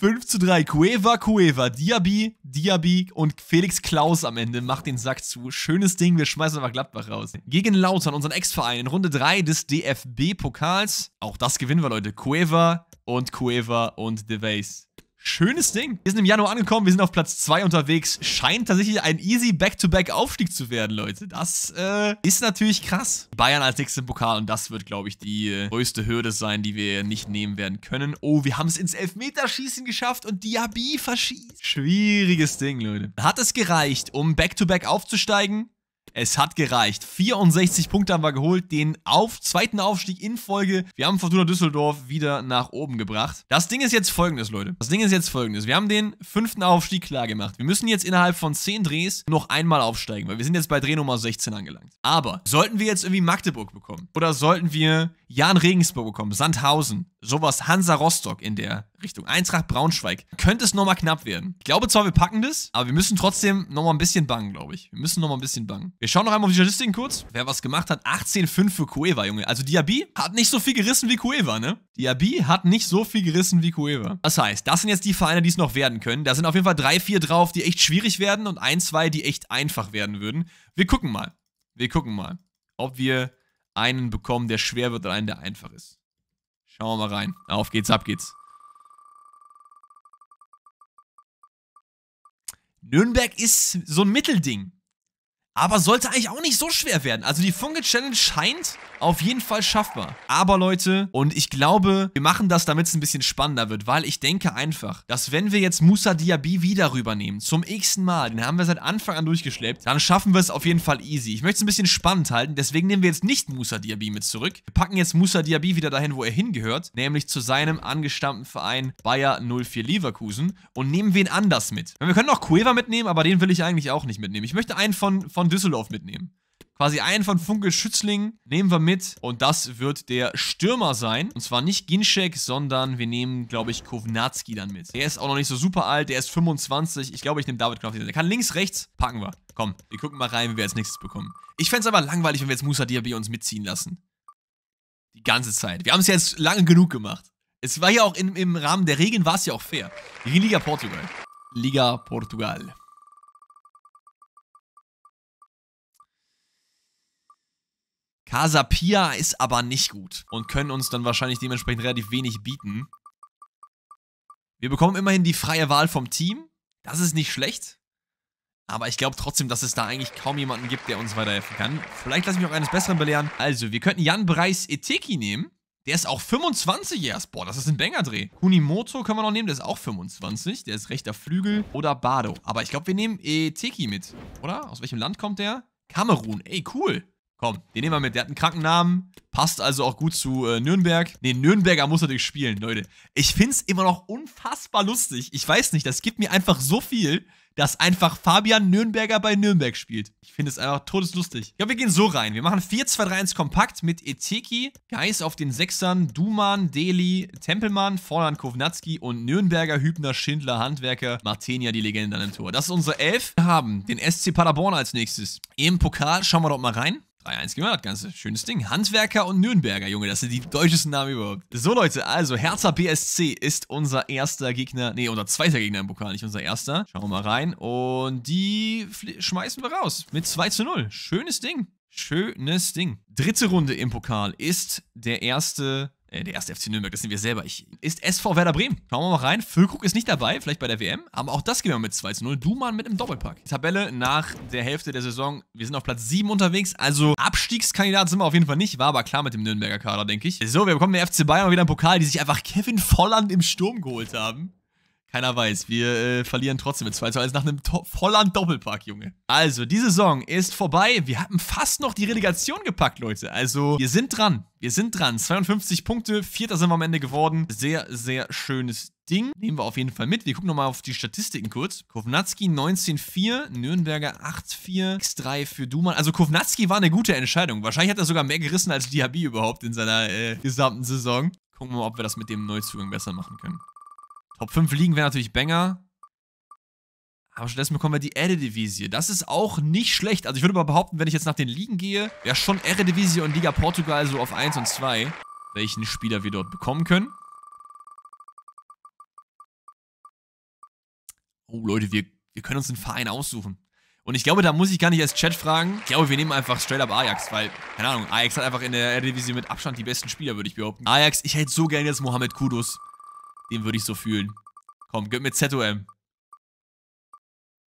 5 zu 3. Cueva, Cueva, Diaby, Diaby und Felix Klaus am Ende macht den Sack zu. Schönes Ding, wir schmeißen einfach Gladbach raus. Gegen Lautern, unseren Ex-Verein, in Runde 3 des DFB-Pokals. Auch das gewinnen wir, Leute. Cueva und Cueva und De Vase. Schönes Ding. Wir sind im Januar angekommen, wir sind auf Platz 2 unterwegs. Scheint tatsächlich ein easy Back-to-Back-Aufstieg zu werden, Leute. Das äh, ist natürlich krass. Bayern als nächstes im Pokal und das wird, glaube ich, die äh, größte Hürde sein, die wir nicht nehmen werden können. Oh, wir haben es ins Elfmeterschießen geschafft und Diaby verschießt. Schwieriges Ding, Leute. Hat es gereicht, um Back-to-Back -back aufzusteigen? Es hat gereicht. 64 Punkte haben wir geholt, den auf, zweiten Aufstieg in Folge. Wir haben Fortuna Düsseldorf wieder nach oben gebracht. Das Ding ist jetzt folgendes, Leute. Das Ding ist jetzt folgendes. Wir haben den fünften Aufstieg klar gemacht. Wir müssen jetzt innerhalb von 10 Drehs noch einmal aufsteigen, weil wir sind jetzt bei Dreh Nummer 16 angelangt. Aber sollten wir jetzt irgendwie Magdeburg bekommen oder sollten wir Jan Regensburg bekommen, Sandhausen, sowas, Hansa Rostock in der Richtung, Eintracht Braunschweig. Könnte es nochmal knapp werden. Ich glaube zwar, wir packen das, aber wir müssen trotzdem nochmal ein bisschen bangen, glaube ich. Wir müssen nochmal ein bisschen bangen. Wir schauen noch einmal auf die Statistiken kurz. Wer was gemacht hat, 18,5 für Cueva, Junge. Also Diaby hat nicht so viel gerissen wie Cueva, ne? Diaby hat nicht so viel gerissen wie Cueva. Das heißt, das sind jetzt die Vereine, die es noch werden können. Da sind auf jeden Fall drei, vier drauf, die echt schwierig werden und ein, zwei, die echt einfach werden würden. Wir gucken mal. Wir gucken mal, ob wir einen bekommen, der schwer wird und einen, der einfach ist. Schauen wir mal rein. Auf geht's, ab geht's. Nürnberg ist so ein Mittelding. Aber sollte eigentlich auch nicht so schwer werden. Also die Funke-Challenge scheint auf jeden Fall schaffbar. Aber Leute, und ich glaube, wir machen das, damit es ein bisschen spannender wird, weil ich denke einfach, dass wenn wir jetzt Musa Diaby wieder rübernehmen, zum x-ten Mal, den haben wir seit Anfang an durchgeschleppt, dann schaffen wir es auf jeden Fall easy. Ich möchte es ein bisschen spannend halten, deswegen nehmen wir jetzt nicht Musa Diaby mit zurück. Wir packen jetzt Musa Diaby wieder dahin, wo er hingehört, nämlich zu seinem angestammten Verein Bayer 04 Leverkusen und nehmen wen anders mit. Wir können auch Cueva mitnehmen, aber den will ich eigentlich auch nicht mitnehmen. Ich möchte einen von, von Düsseldorf mitnehmen. Quasi einen von Funkel Schützling nehmen wir mit und das wird der Stürmer sein. Und zwar nicht Ginschek, sondern wir nehmen, glaube ich, Kovnatski dann mit. Der ist auch noch nicht so super alt, der ist 25. Ich glaube, ich nehme David Kraft. Der kann links, rechts, packen wir. Komm, wir gucken mal rein, wie wir als nächstes bekommen. Ich fände es aber langweilig, wenn wir jetzt Musa Diaby uns mitziehen lassen. Die ganze Zeit. Wir haben es jetzt lange genug gemacht. Es war ja auch in, im Rahmen der Regeln, war es ja auch fair. Die Liga Portugal. Liga Portugal. Casa Pia ist aber nicht gut und können uns dann wahrscheinlich dementsprechend relativ wenig bieten. Wir bekommen immerhin die freie Wahl vom Team. Das ist nicht schlecht. Aber ich glaube trotzdem, dass es da eigentlich kaum jemanden gibt, der uns weiterhelfen kann. Vielleicht lasse ich mich auch eines Besseren belehren. Also, wir könnten Jan Breis Eteki nehmen. Der ist auch 25 erst. Boah, das ist ein Banger-Dreh. Kunimoto können wir noch nehmen, der ist auch 25. Der ist rechter Flügel. Oder Bardo. Aber ich glaube, wir nehmen Eteki mit. Oder? Aus welchem Land kommt der? Kamerun. Ey, cool. Komm, den nehmen wir mit. Der hat einen kranken Namen. Passt also auch gut zu äh, Nürnberg. Ne, Nürnberger muss natürlich spielen, Leute. Ich find's immer noch unfassbar lustig. Ich weiß nicht, das gibt mir einfach so viel, dass einfach Fabian Nürnberger bei Nürnberg spielt. Ich finde es einfach todeslustig. Ich glaube, wir gehen so rein. Wir machen 4-2-3-1 kompakt mit Eteki, Geis auf den Sechsern, Duman, Deli, Tempelmann, Vorland Kovnatski und Nürnberger, Hübner, Schindler, Handwerker, Martenia, die Legende an dem Tor. Das ist unsere Elf. Wir haben den SC Paderborn als nächstes. Im Pokal schauen wir doch mal rein. 3-1 gewonnen Ganz schönes Ding. Handwerker und Nürnberger, Junge. Das sind die deutschesten Namen überhaupt. So, Leute. Also, Herzer BSC ist unser erster Gegner. Nee, unser zweiter Gegner im Pokal, nicht unser erster. Schauen wir mal rein. Und die schmeißen wir raus. Mit 2 zu 0. Schönes Ding. Schönes Ding. Dritte Runde im Pokal ist der erste äh, der erste FC Nürnberg, das sind wir selber. Ich, ist SV Werder Bremen. Schauen wir mal rein. Füllkrug ist nicht dabei, vielleicht bei der WM. Aber auch das gehen wir mit 2 zu 0. Duman mit einem Doppelpack. Tabelle nach der Hälfte der Saison. Wir sind auf Platz 7 unterwegs. Also Abstiegskandidat sind wir auf jeden Fall nicht. War aber klar mit dem Nürnberger Kader, denke ich. So, wir bekommen den FC Bayern wieder einen Pokal, die sich einfach Kevin Volland im Sturm geholt haben. Keiner weiß, wir äh, verlieren trotzdem mit 2 zu 1 nach einem to Volland Doppelpack, Junge. Also, die Saison ist vorbei. Wir hatten fast noch die Relegation gepackt, Leute. Also, wir sind dran. Wir sind dran. 52 Punkte, Vierter sind wir am Ende geworden. Sehr, sehr schönes Ding. Nehmen wir auf jeden Fall mit. Wir gucken nochmal auf die Statistiken kurz. Kovnatski 19-4, Nürnberger 8-4, X3 für Duman. Also Kovnatski war eine gute Entscheidung. Wahrscheinlich hat er sogar mehr gerissen als Diaby überhaupt in seiner äh, gesamten Saison. Gucken wir mal, ob wir das mit dem Neuzugang besser machen können. Top 5 Ligen wäre natürlich Banger. Aber stattdessen bekommen wir die Eredivisie. Das ist auch nicht schlecht. Also ich würde mal behaupten, wenn ich jetzt nach den Ligen gehe, wäre schon Eredivisie und Liga Portugal so auf 1 und 2, welchen Spieler wir dort bekommen können. Oh Leute, wir, wir können uns einen Verein aussuchen. Und ich glaube, da muss ich gar nicht als Chat fragen. Ich glaube, wir nehmen einfach straight up Ajax, weil, keine Ahnung, Ajax hat einfach in der Eredivisie mit Abstand die besten Spieler, würde ich behaupten. Ajax, ich hätte so gerne jetzt Mohamed Kudos. Den würde ich so fühlen. Komm, gib mir ZOM.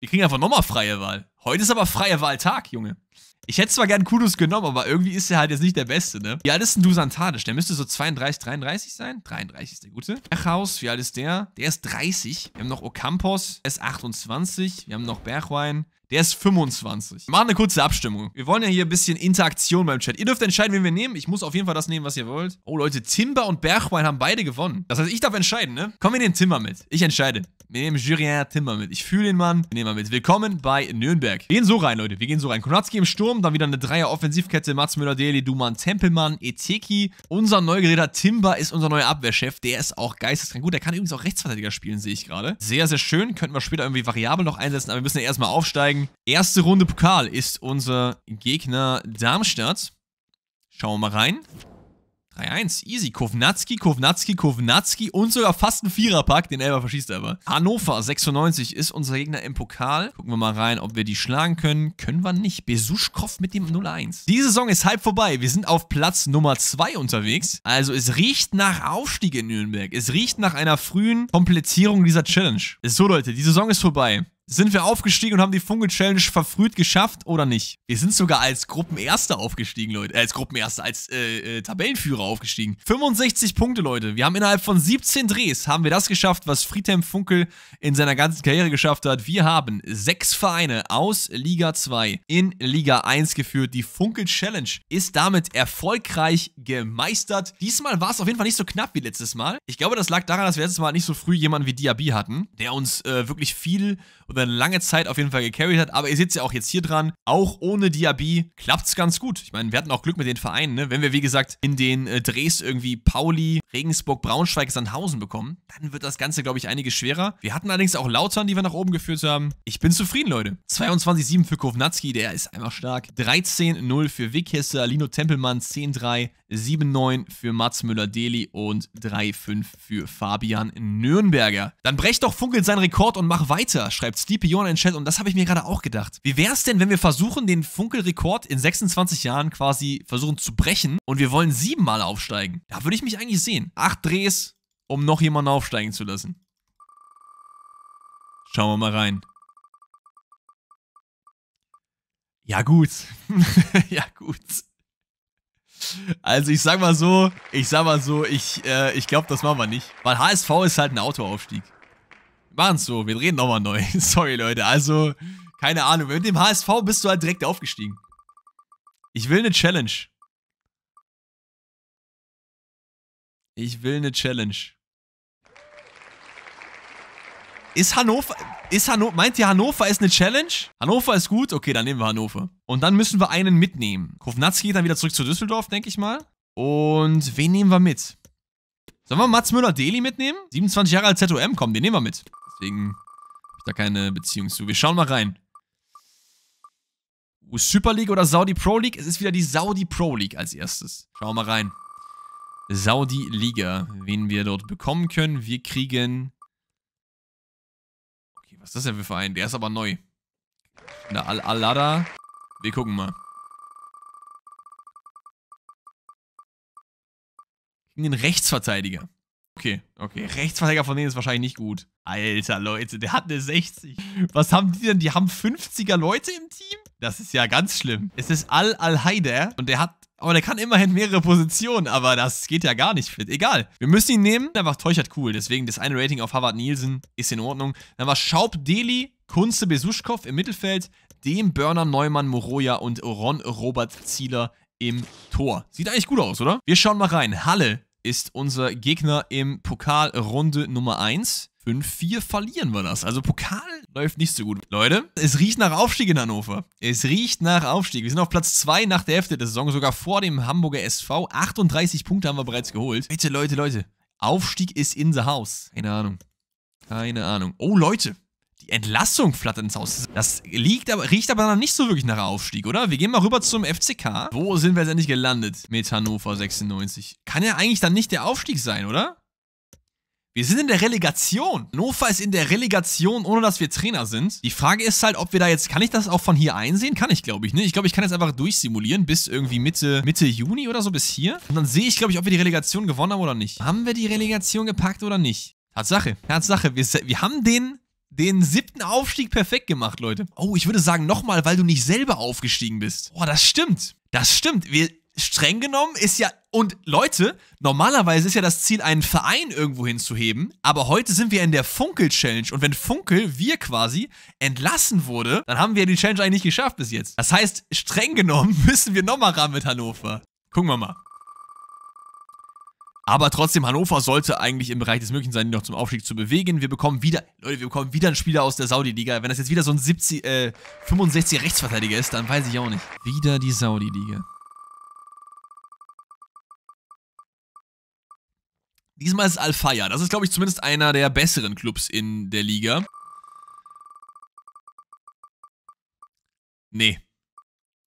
Wir kriegen einfach nochmal freie Wahl. Heute ist aber freie Wahltag, Junge. Ich hätte zwar gern Kudos genommen, aber irgendwie ist er halt jetzt nicht der Beste, ne? Wie alt ist denn Dusantadisch? Der müsste so 32, 33 sein. 33 ist der Gute. Berghaus, wie alt ist der? Der ist 30. Wir haben noch Ocampos, der ist 28. Wir haben noch Bergwein, der ist 25. Wir machen eine kurze Abstimmung. Wir wollen ja hier ein bisschen Interaktion beim Chat. Ihr dürft entscheiden, wen wir nehmen. Ich muss auf jeden Fall das nehmen, was ihr wollt. Oh, Leute, Timber und Bergwein haben beide gewonnen. Das heißt, ich darf entscheiden, ne? Komm, wir nehmen Timber mit. Ich entscheide. Wir nehmen Jurien Timmer mit. Ich fühle den Mann. Wir nehmen mal mit. Willkommen bei Nürnberg. Wir gehen so rein, Leute. Wir gehen so rein. Konatski im Sturm, dann wieder eine Dreier-Offensivkette. Mats Müller-Deli, Duman, Tempelmann, Eteki. Unser neugeräter Timber ist unser neuer Abwehrchef. Der ist auch geisteskrank gut. Der kann übrigens auch Rechtsverteidiger spielen, sehe ich gerade. Sehr, sehr schön. Könnten wir später irgendwie variabel noch einsetzen, aber wir müssen ja erstmal aufsteigen. Erste Runde Pokal ist unser Gegner Darmstadt. Schauen wir mal rein. 3-1. Easy. Kovnatski, Kovnatski, Kovnatski und sogar fast ein Viererpack. Den Elber verschießt er aber. Hannover 96 ist unser Gegner im Pokal. Gucken wir mal rein, ob wir die schlagen können. Können wir nicht. Besuschkow mit dem 0-1. Die Saison ist halb vorbei. Wir sind auf Platz Nummer 2 unterwegs. Also es riecht nach Aufstieg in Nürnberg. Es riecht nach einer frühen Komplettierung dieser Challenge. Ist so, Leute. Die Saison ist vorbei. Sind wir aufgestiegen und haben die Funke-Challenge verfrüht geschafft oder nicht? Wir sind sogar als Gruppenerster aufgestiegen, Leute. Äh, als Gruppenerster, als äh, äh, Tabellenführer aufgestiegen. 65 Punkte, Leute. Wir haben innerhalb von 17 Drehs, haben wir das geschafft, was Friedhelm Funkel in seiner ganzen Karriere geschafft hat. Wir haben sechs Vereine aus Liga 2 in Liga 1 geführt. Die Funkel challenge ist damit erfolgreich gemeistert. Diesmal war es auf jeden Fall nicht so knapp wie letztes Mal. Ich glaube, das lag daran, dass wir letztes Mal nicht so früh jemanden wie Diaby hatten, der uns äh, wirklich viel und eine lange Zeit auf jeden Fall gecarried hat. Aber ihr seht es ja auch jetzt hier dran, auch ohne Diaby klappt es ganz gut. Ich meine, wir hatten auch Glück mit den Vereinen. Ne? Wenn wir, wie gesagt, in den äh, Drehs irgendwie Pauli, Regensburg, Braunschweig, Sandhausen bekommen, dann wird das Ganze, glaube ich, einiges schwerer. Wir hatten allerdings auch Lautern, die wir nach oben geführt haben. Ich bin zufrieden, Leute. 22-7 für Kovnatski, der ist einfach stark. 13-0 für Wickhesser, Lino Tempelmann 10-3, 7-9 für Mats Müller-Deli und 3-5 für Fabian Nürnberger. Dann brech doch Funkel seinen Rekord und mach weiter, schreibt Steepy Johann in Chat und das habe ich mir gerade auch gedacht. Wie wäre es denn, wenn wir versuchen, den Funkelrekord in 26 Jahren quasi versuchen zu brechen und wir wollen siebenmal aufsteigen? Da würde ich mich eigentlich sehen. Acht Drehs, um noch jemanden aufsteigen zu lassen. Schauen wir mal rein. Ja gut. ja gut. Also ich sag mal so, ich sag mal so, ich, äh, ich glaube, das machen wir nicht. Weil HSV ist halt ein Autoaufstieg es so, wir reden nochmal neu. Sorry, Leute, also, keine Ahnung. Mit dem HSV bist du halt direkt aufgestiegen. Ich will eine Challenge. Ich will eine Challenge. Ist Hannover. Ist Hannover. Meint ihr, Hannover ist eine Challenge? Hannover ist gut? Okay, dann nehmen wir Hannover. Und dann müssen wir einen mitnehmen. Kovnatski geht dann wieder zurück zu Düsseldorf, denke ich mal. Und wen nehmen wir mit? Sollen wir Mats Müller-Deli mitnehmen? 27 Jahre alt ZOM, komm, den nehmen wir mit. Deswegen habe ich da keine Beziehung zu. Wir schauen mal rein. Super League oder Saudi Pro League? Es ist wieder die Saudi Pro League als erstes. Schauen wir mal rein. Saudi Liga, wen wir dort bekommen können. Wir kriegen... Okay, was ist das denn für ein Verein? Der ist aber neu. Na, Al-Alada. Wir gucken mal. einen Rechtsverteidiger. Okay, okay. Rechtsverteidiger von denen ist wahrscheinlich nicht gut. Alter Leute, der hat eine 60. Was haben die denn? Die haben 50er Leute im Team? Das ist ja ganz schlimm. Es ist Al-Al-Haider und der hat aber der kann immerhin mehrere Positionen, aber das geht ja gar nicht fit. Egal. Wir müssen ihn nehmen. Einfach war Teuchert cool. Deswegen das eine Rating auf Harvard Nielsen ist in Ordnung. Dann war Schaub Deli, Kunze Besuschkow im Mittelfeld, dem Börner Neumann Moroja und Ron Robert Zieler im Tor. Sieht eigentlich gut aus, oder? Wir schauen mal rein. Halle ist unser Gegner im Pokal Runde Nummer 1. 5-4 verlieren wir das. Also Pokal läuft nicht so gut. Leute, es riecht nach Aufstieg in Hannover. Es riecht nach Aufstieg. Wir sind auf Platz 2 nach der Hälfte der Saison, sogar vor dem Hamburger SV. 38 Punkte haben wir bereits geholt. Leute, Leute, Leute. Aufstieg ist in the house. Keine Ahnung. Keine Ahnung. Oh, Leute. Die Entlassung flattert ins Haus. Das liegt aber, riecht aber dann nicht so wirklich nach Aufstieg, oder? Wir gehen mal rüber zum FCK. Wo sind wir jetzt endlich gelandet mit Hannover 96? Kann ja eigentlich dann nicht der Aufstieg sein, oder? Wir sind in der Relegation. Hannover ist in der Relegation, ohne dass wir Trainer sind. Die Frage ist halt, ob wir da jetzt, kann ich das auch von hier einsehen? Kann ich, glaube ich, ne? Ich glaube, ich kann jetzt einfach durchsimulieren bis irgendwie Mitte, Mitte Juni oder so bis hier. Und dann sehe ich, glaube ich, ob wir die Relegation gewonnen haben oder nicht. Haben wir die Relegation gepackt oder nicht? Tatsache, Tatsache, wir, wir haben den den siebten Aufstieg perfekt gemacht, Leute. Oh, ich würde sagen nochmal, weil du nicht selber aufgestiegen bist. Oh, das stimmt. Das stimmt. Wir, streng genommen ist ja, und Leute, normalerweise ist ja das Ziel, einen Verein irgendwo hinzuheben, aber heute sind wir in der Funkel-Challenge und wenn Funkel, wir quasi, entlassen wurde, dann haben wir die Challenge eigentlich nicht geschafft bis jetzt. Das heißt, streng genommen müssen wir nochmal ran mit Hannover. Gucken wir mal. Aber trotzdem, Hannover sollte eigentlich im Bereich des Möglichen sein, ihn noch zum Aufstieg zu bewegen. Wir bekommen wieder, Leute, wir bekommen wieder einen Spieler aus der Saudi-Liga. Wenn das jetzt wieder so ein 70, äh, 65 er Rechtsverteidiger ist, dann weiß ich auch nicht. Wieder die Saudi-Liga. Diesmal ist Al-Faya. Das ist, glaube ich, zumindest einer der besseren Clubs in der Liga. Nee.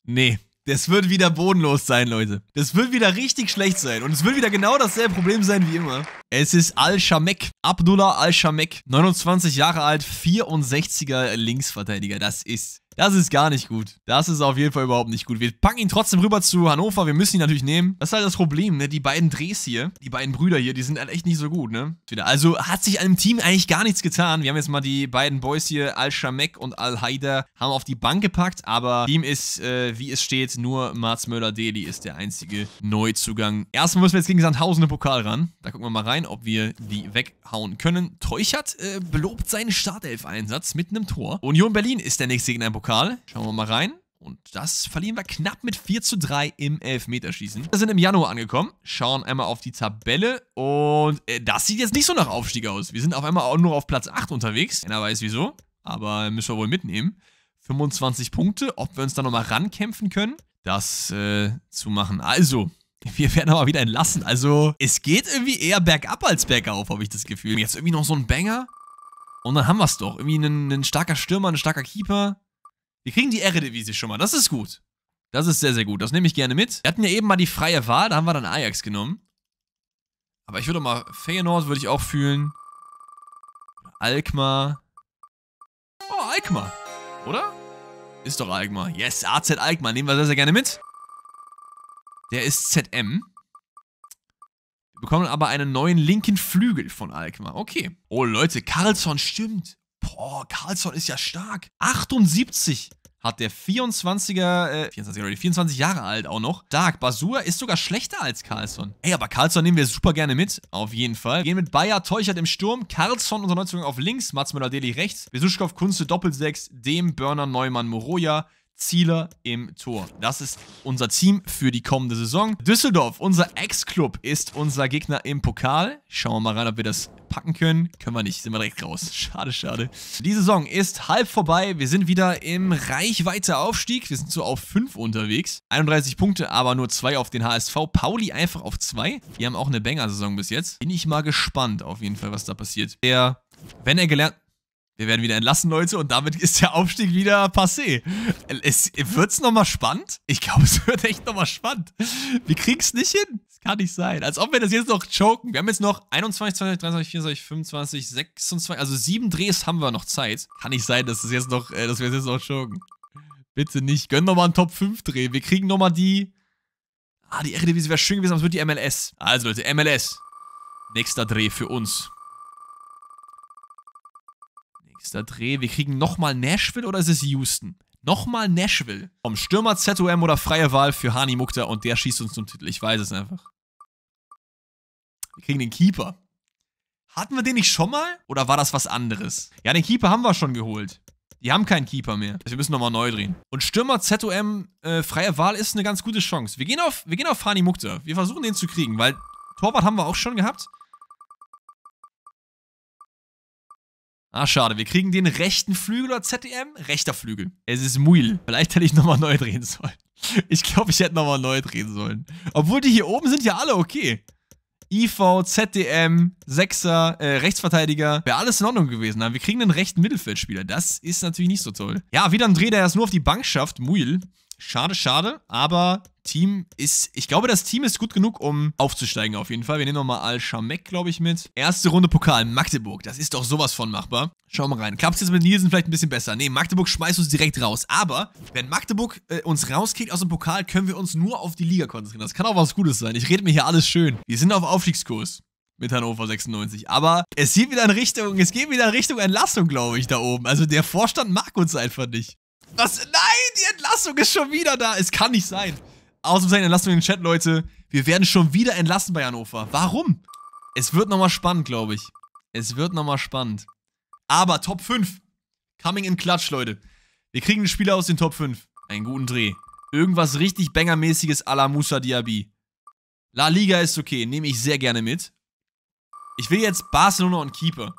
Nee. Das wird wieder bodenlos sein, Leute. Das wird wieder richtig schlecht sein. Und es wird wieder genau dasselbe Problem sein wie immer. Es ist Al-Shamek. Abdullah Al-Shamek. 29 Jahre alt, 64er Linksverteidiger. Das ist das ist gar nicht gut. Das ist auf jeden Fall überhaupt nicht gut. Wir packen ihn trotzdem rüber zu Hannover. Wir müssen ihn natürlich nehmen. Das ist halt das Problem, ne? Die beiden Drehs hier, die beiden Brüder hier, die sind halt echt nicht so gut, ne? Also hat sich einem Team eigentlich gar nichts getan. Wir haben jetzt mal die beiden Boys hier, Al-Shamek und Al-Haider, haben auf die Bank gepackt. Aber Team ist, äh, wie es steht, nur Mats Möller-Deli ist der einzige Neuzugang. Erstmal müssen wir jetzt gegen Sandhausen im Pokal ran. Da gucken wir mal rein, ob wir die weghauen können. Teuchert äh, belobt seinen Startelf-Einsatz mit einem Tor. Union Berlin ist der nächste Gegner im Pokal. Pokal. Schauen wir mal rein. Und das verlieren wir knapp mit 4 zu 3 im Elfmeterschießen. Wir sind im Januar angekommen, schauen einmal auf die Tabelle und äh, das sieht jetzt nicht so nach Aufstieg aus. Wir sind auf einmal auch nur auf Platz 8 unterwegs. Keiner weiß wieso, aber müssen wir wohl mitnehmen. 25 Punkte, ob wir uns da nochmal rankämpfen können, das äh, zu machen. Also, wir werden aber wieder entlassen. Also, es geht irgendwie eher bergab als bergauf, habe ich das Gefühl. Jetzt irgendwie noch so ein Banger. Und dann haben wir es doch. Irgendwie ein, ein starker Stürmer, ein starker Keeper. Wir kriegen die Eredivisie schon mal. Das ist gut. Das ist sehr, sehr gut. Das nehme ich gerne mit. Wir hatten ja eben mal die freie Wahl. Da haben wir dann Ajax genommen. Aber ich würde mal... Feyenoord würde ich auch fühlen. Alkmaar. Oh, Alkmaar. Oder? Ist doch Alkmaar. Yes, AZ Alkmaar. Nehmen wir sehr, sehr gerne mit. Der ist ZM. Wir bekommen aber einen neuen linken Flügel von Alkmaar. Okay. Oh, Leute, Karlsson stimmt. Boah, Karlsson ist ja stark. 78 hat der 24er, äh, 24er, 24 Jahre alt auch noch. Dark, Basur ist sogar schlechter als Carlsson. Ey, aber Carlsson nehmen wir super gerne mit, auf jeden Fall. gehen mit Bayer, Teuchert im Sturm, Carlsson, unser Neuzugang auf links, Mats Möller-Deli rechts, Besuschkow, Kunze, Doppelsechs, Dem, Börner, Neumann, Moroja, Zieler im Tor. Das ist unser Team für die kommende Saison. Düsseldorf, unser Ex-Club, ist unser Gegner im Pokal. Schauen wir mal rein, ob wir das packen können. Können wir nicht, sind wir direkt raus. Schade, schade. Die Saison ist halb vorbei. Wir sind wieder im Reichweite Aufstieg. Wir sind so auf 5 unterwegs. 31 Punkte, aber nur 2 auf den HSV. Pauli einfach auf 2. Wir haben auch eine Banger-Saison bis jetzt. Bin ich mal gespannt auf jeden Fall, was da passiert. Der, wenn er gelernt... Wir werden wieder entlassen, Leute, und damit ist der Aufstieg wieder passé. Es wird's nochmal spannend? Ich glaube, es wird echt nochmal spannend. Wir kriegen's nicht hin. Kann nicht sein. Als ob wir das jetzt noch choken. Wir haben jetzt noch 21, 22, 23, 24, 25, 26, also sieben Drehs haben wir noch Zeit. Kann nicht sein, dass, das jetzt noch, äh, dass wir das jetzt noch choken. Bitte nicht. Gönn nochmal einen Top 5 Dreh. Wir kriegen nochmal die... Ah, die Eredivisie wäre schön gewesen, aber es wird die MLS. Also Leute, MLS. Nächster Dreh für uns. Nächster Dreh. Wir kriegen nochmal Nashville oder ist es Houston? Nochmal Nashville. Vom Stürmer ZOM oder freie Wahl für Hani Mukta und der schießt uns zum Titel. Ich weiß es einfach. Wir kriegen den Keeper. Hatten wir den nicht schon mal? Oder war das was anderes? Ja, den Keeper haben wir schon geholt. Die haben keinen Keeper mehr. Also wir müssen nochmal neu drehen. Und Stürmer ZOM, äh, freie Wahl ist eine ganz gute Chance. Wir gehen auf, wir gehen auf Fani Mukta. Wir versuchen den zu kriegen, weil Torwart haben wir auch schon gehabt. Ah, schade. Wir kriegen den rechten Flügel oder ZDM? E Rechter Flügel. Es ist Muil. Vielleicht hätte ich nochmal neu drehen sollen. Ich glaube, ich hätte nochmal neu drehen sollen. Obwohl die hier oben sind ja alle okay. IV, ZDM, Sechser, äh, Rechtsverteidiger. Wäre alles in Ordnung gewesen. Aber wir kriegen einen rechten Mittelfeldspieler. Das ist natürlich nicht so toll. Ja, wieder ein Dreh, der erst nur auf die Bank schafft. Muil. Schade, schade, aber Team ist, ich glaube, das Team ist gut genug, um aufzusteigen auf jeden Fall. Wir nehmen nochmal Al-Shamek, glaube ich, mit. Erste Runde Pokal, Magdeburg, das ist doch sowas von machbar. Schauen wir mal rein. Klappt es jetzt mit Nielsen vielleicht ein bisschen besser? Nee, Magdeburg schmeißt uns direkt raus. Aber wenn Magdeburg äh, uns rauskickt aus dem Pokal, können wir uns nur auf die Liga konzentrieren. Das kann auch was Gutes sein. Ich rede mir hier alles schön. Wir sind auf Aufstiegskurs mit Hannover 96. Aber es geht wieder in Richtung, es geht wieder in Richtung Entlastung, glaube ich, da oben. Also der Vorstand mag uns einfach nicht. Was? Nein, die Entlassung ist schon wieder da. Es kann nicht sein. Außerdem sagen Entlassung in den Chat, Leute. Wir werden schon wieder entlassen bei Hannover. Warum? Es wird nochmal spannend, glaube ich. Es wird nochmal spannend. Aber Top 5. Coming in Clutch, Leute. Wir kriegen einen Spieler aus den Top 5. Einen guten Dreh. Irgendwas richtig Banger-mäßiges à la Moussa Diaby. La Liga ist okay. Nehme ich sehr gerne mit. Ich will jetzt Barcelona und Keeper.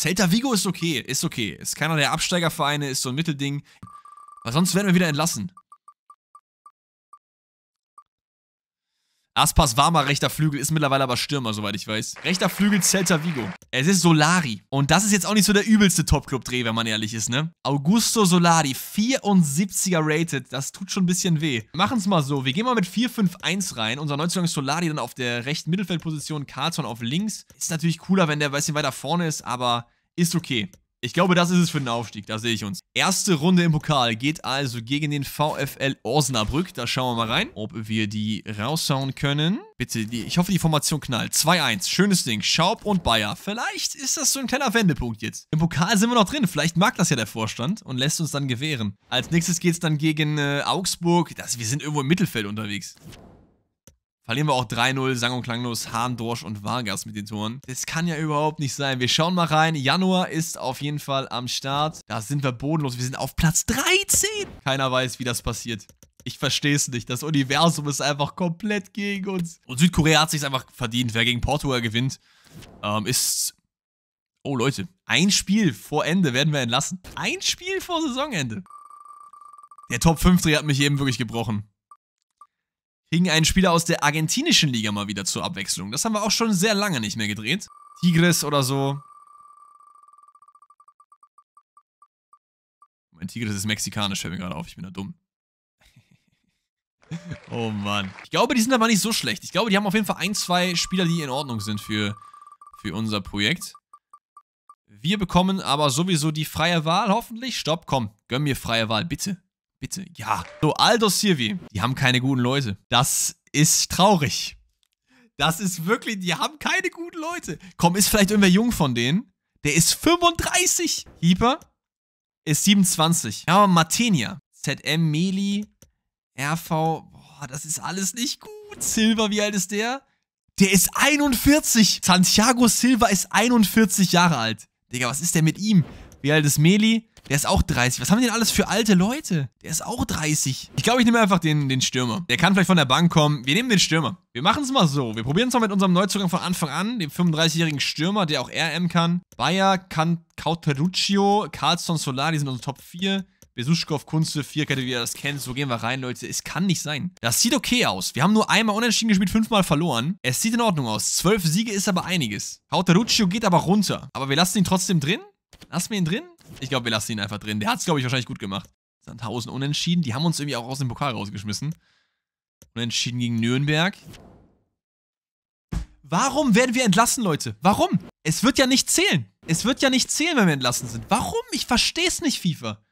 Celta Vigo ist okay, ist okay. Ist keiner der Absteigervereine, ist so ein Mittelding. Weil sonst werden wir wieder entlassen. Aspas war mal rechter Flügel, ist mittlerweile aber Stürmer, soweit ich weiß. Rechter Flügel Celta Vigo. Es ist Solari. Und das ist jetzt auch nicht so der übelste Top-Club-Dreh, wenn man ehrlich ist, ne? Augusto Solari, 74er rated. Das tut schon ein bisschen weh. Machen's mal so. Wir gehen mal mit 4-5-1 rein. Unser Neuzugang ist Solari dann auf der rechten Mittelfeldposition, Carlson auf links. Ist natürlich cooler, wenn der ein bisschen weiter vorne ist, aber ist okay. Ich glaube, das ist es für den Aufstieg, da sehe ich uns. Erste Runde im Pokal geht also gegen den VfL Osnabrück. Da schauen wir mal rein, ob wir die raushauen können. Bitte, die, ich hoffe, die Formation knallt. 2-1, schönes Ding. Schaub und Bayer. Vielleicht ist das so ein kleiner Wendepunkt jetzt. Im Pokal sind wir noch drin. Vielleicht mag das ja der Vorstand und lässt uns dann gewähren. Als nächstes geht es dann gegen äh, Augsburg. Das, wir sind irgendwo im Mittelfeld unterwegs verlieren wir auch 3-0. Sang und klanglos Hahn, Dorsch und Vargas mit den Toren. Das kann ja überhaupt nicht sein. Wir schauen mal rein. Januar ist auf jeden Fall am Start. Da sind wir bodenlos. Wir sind auf Platz 13. Keiner weiß, wie das passiert. Ich verstehe es nicht. Das Universum ist einfach komplett gegen uns. Und Südkorea hat sich einfach verdient. Wer gegen Portugal gewinnt, ähm, ist... Oh, Leute. Ein Spiel vor Ende werden wir entlassen. Ein Spiel vor Saisonende. Der Top 5-Dreh hat mich eben wirklich gebrochen kriegen einen Spieler aus der argentinischen Liga mal wieder zur Abwechslung. Das haben wir auch schon sehr lange nicht mehr gedreht. Tigres oder so. Mein Tigres ist mexikanisch, fällt mir gerade auf. Ich bin da dumm. oh Mann. Ich glaube, die sind aber nicht so schlecht. Ich glaube, die haben auf jeden Fall ein, zwei Spieler, die in Ordnung sind für, für unser Projekt. Wir bekommen aber sowieso die freie Wahl, hoffentlich. Stopp, komm, gönn mir freie Wahl, bitte. Bitte, ja. So, Aldo Sirvi, die haben keine guten Leute. Das ist traurig. Das ist wirklich, die haben keine guten Leute. Komm, ist vielleicht irgendwer jung von denen? Der ist 35. Heeper ist 27. Ja, aber Matenia. ZM, Meli, RV. Boah, das ist alles nicht gut. Silver, wie alt ist der? Der ist 41. Santiago Silva ist 41 Jahre alt. Digga, was ist denn mit ihm? Wie alt ist Meli? Der ist auch 30. Was haben die denn alles für alte Leute? Der ist auch 30. Ich glaube, ich nehme einfach den, den Stürmer. Der kann vielleicht von der Bank kommen. Wir nehmen den Stürmer. Wir machen es mal so. Wir probieren es mal mit unserem Neuzugang von Anfang an, dem 35-jährigen Stürmer, der auch RM kann. Bayer, kann Cauteruccio, Carlson, Solar, die sind unsere Top 4. Besuschkow, Kunst, Vierkette, wie ihr das kennt. So gehen wir rein, Leute. Es kann nicht sein. Das sieht okay aus. Wir haben nur einmal unentschieden gespielt, fünfmal verloren. Es sieht in Ordnung aus. Zwölf Siege ist aber einiges. Cauteruccio geht aber runter. Aber wir lassen ihn trotzdem drin. Lassen wir ihn drin. Ich glaube, wir lassen ihn einfach drin. Der hat es, glaube ich, wahrscheinlich gut gemacht. Sandhausen unentschieden. Die haben uns irgendwie auch aus dem Pokal rausgeschmissen. Unentschieden gegen Nürnberg. Warum werden wir entlassen, Leute? Warum? Es wird ja nicht zählen. Es wird ja nicht zählen, wenn wir entlassen sind. Warum? Ich verstehe es nicht, FIFA.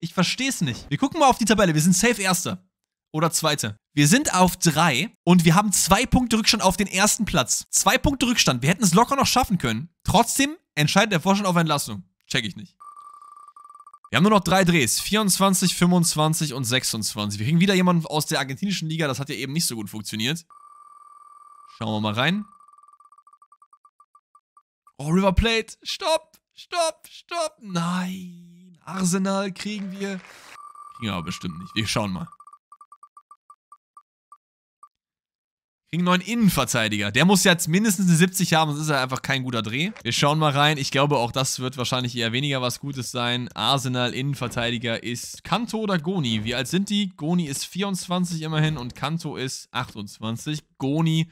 Ich verstehe es nicht. Wir gucken mal auf die Tabelle. Wir sind safe Erster. Oder Zweiter. Wir sind auf drei und wir haben zwei Punkte Rückstand auf den ersten Platz. Zwei Punkte Rückstand. Wir hätten es locker noch schaffen können. Trotzdem entscheidet der Vorstand auf Entlassung. Check ich nicht. Wir haben nur noch drei Drehs. 24, 25 und 26. Wir kriegen wieder jemanden aus der argentinischen Liga. Das hat ja eben nicht so gut funktioniert. Schauen wir mal rein. Oh, River Plate. Stopp, stopp, stopp. Nein. Arsenal kriegen wir. Kriegen wir aber bestimmt nicht. Wir schauen mal. Kriegen neuen Innenverteidiger. Der muss jetzt mindestens eine 70 haben, sonst ist er einfach kein guter Dreh. Wir schauen mal rein. Ich glaube, auch das wird wahrscheinlich eher weniger was Gutes sein. Arsenal Innenverteidiger ist Kanto oder Goni. Wie alt sind die? Goni ist 24 immerhin und Kanto ist 28. Goni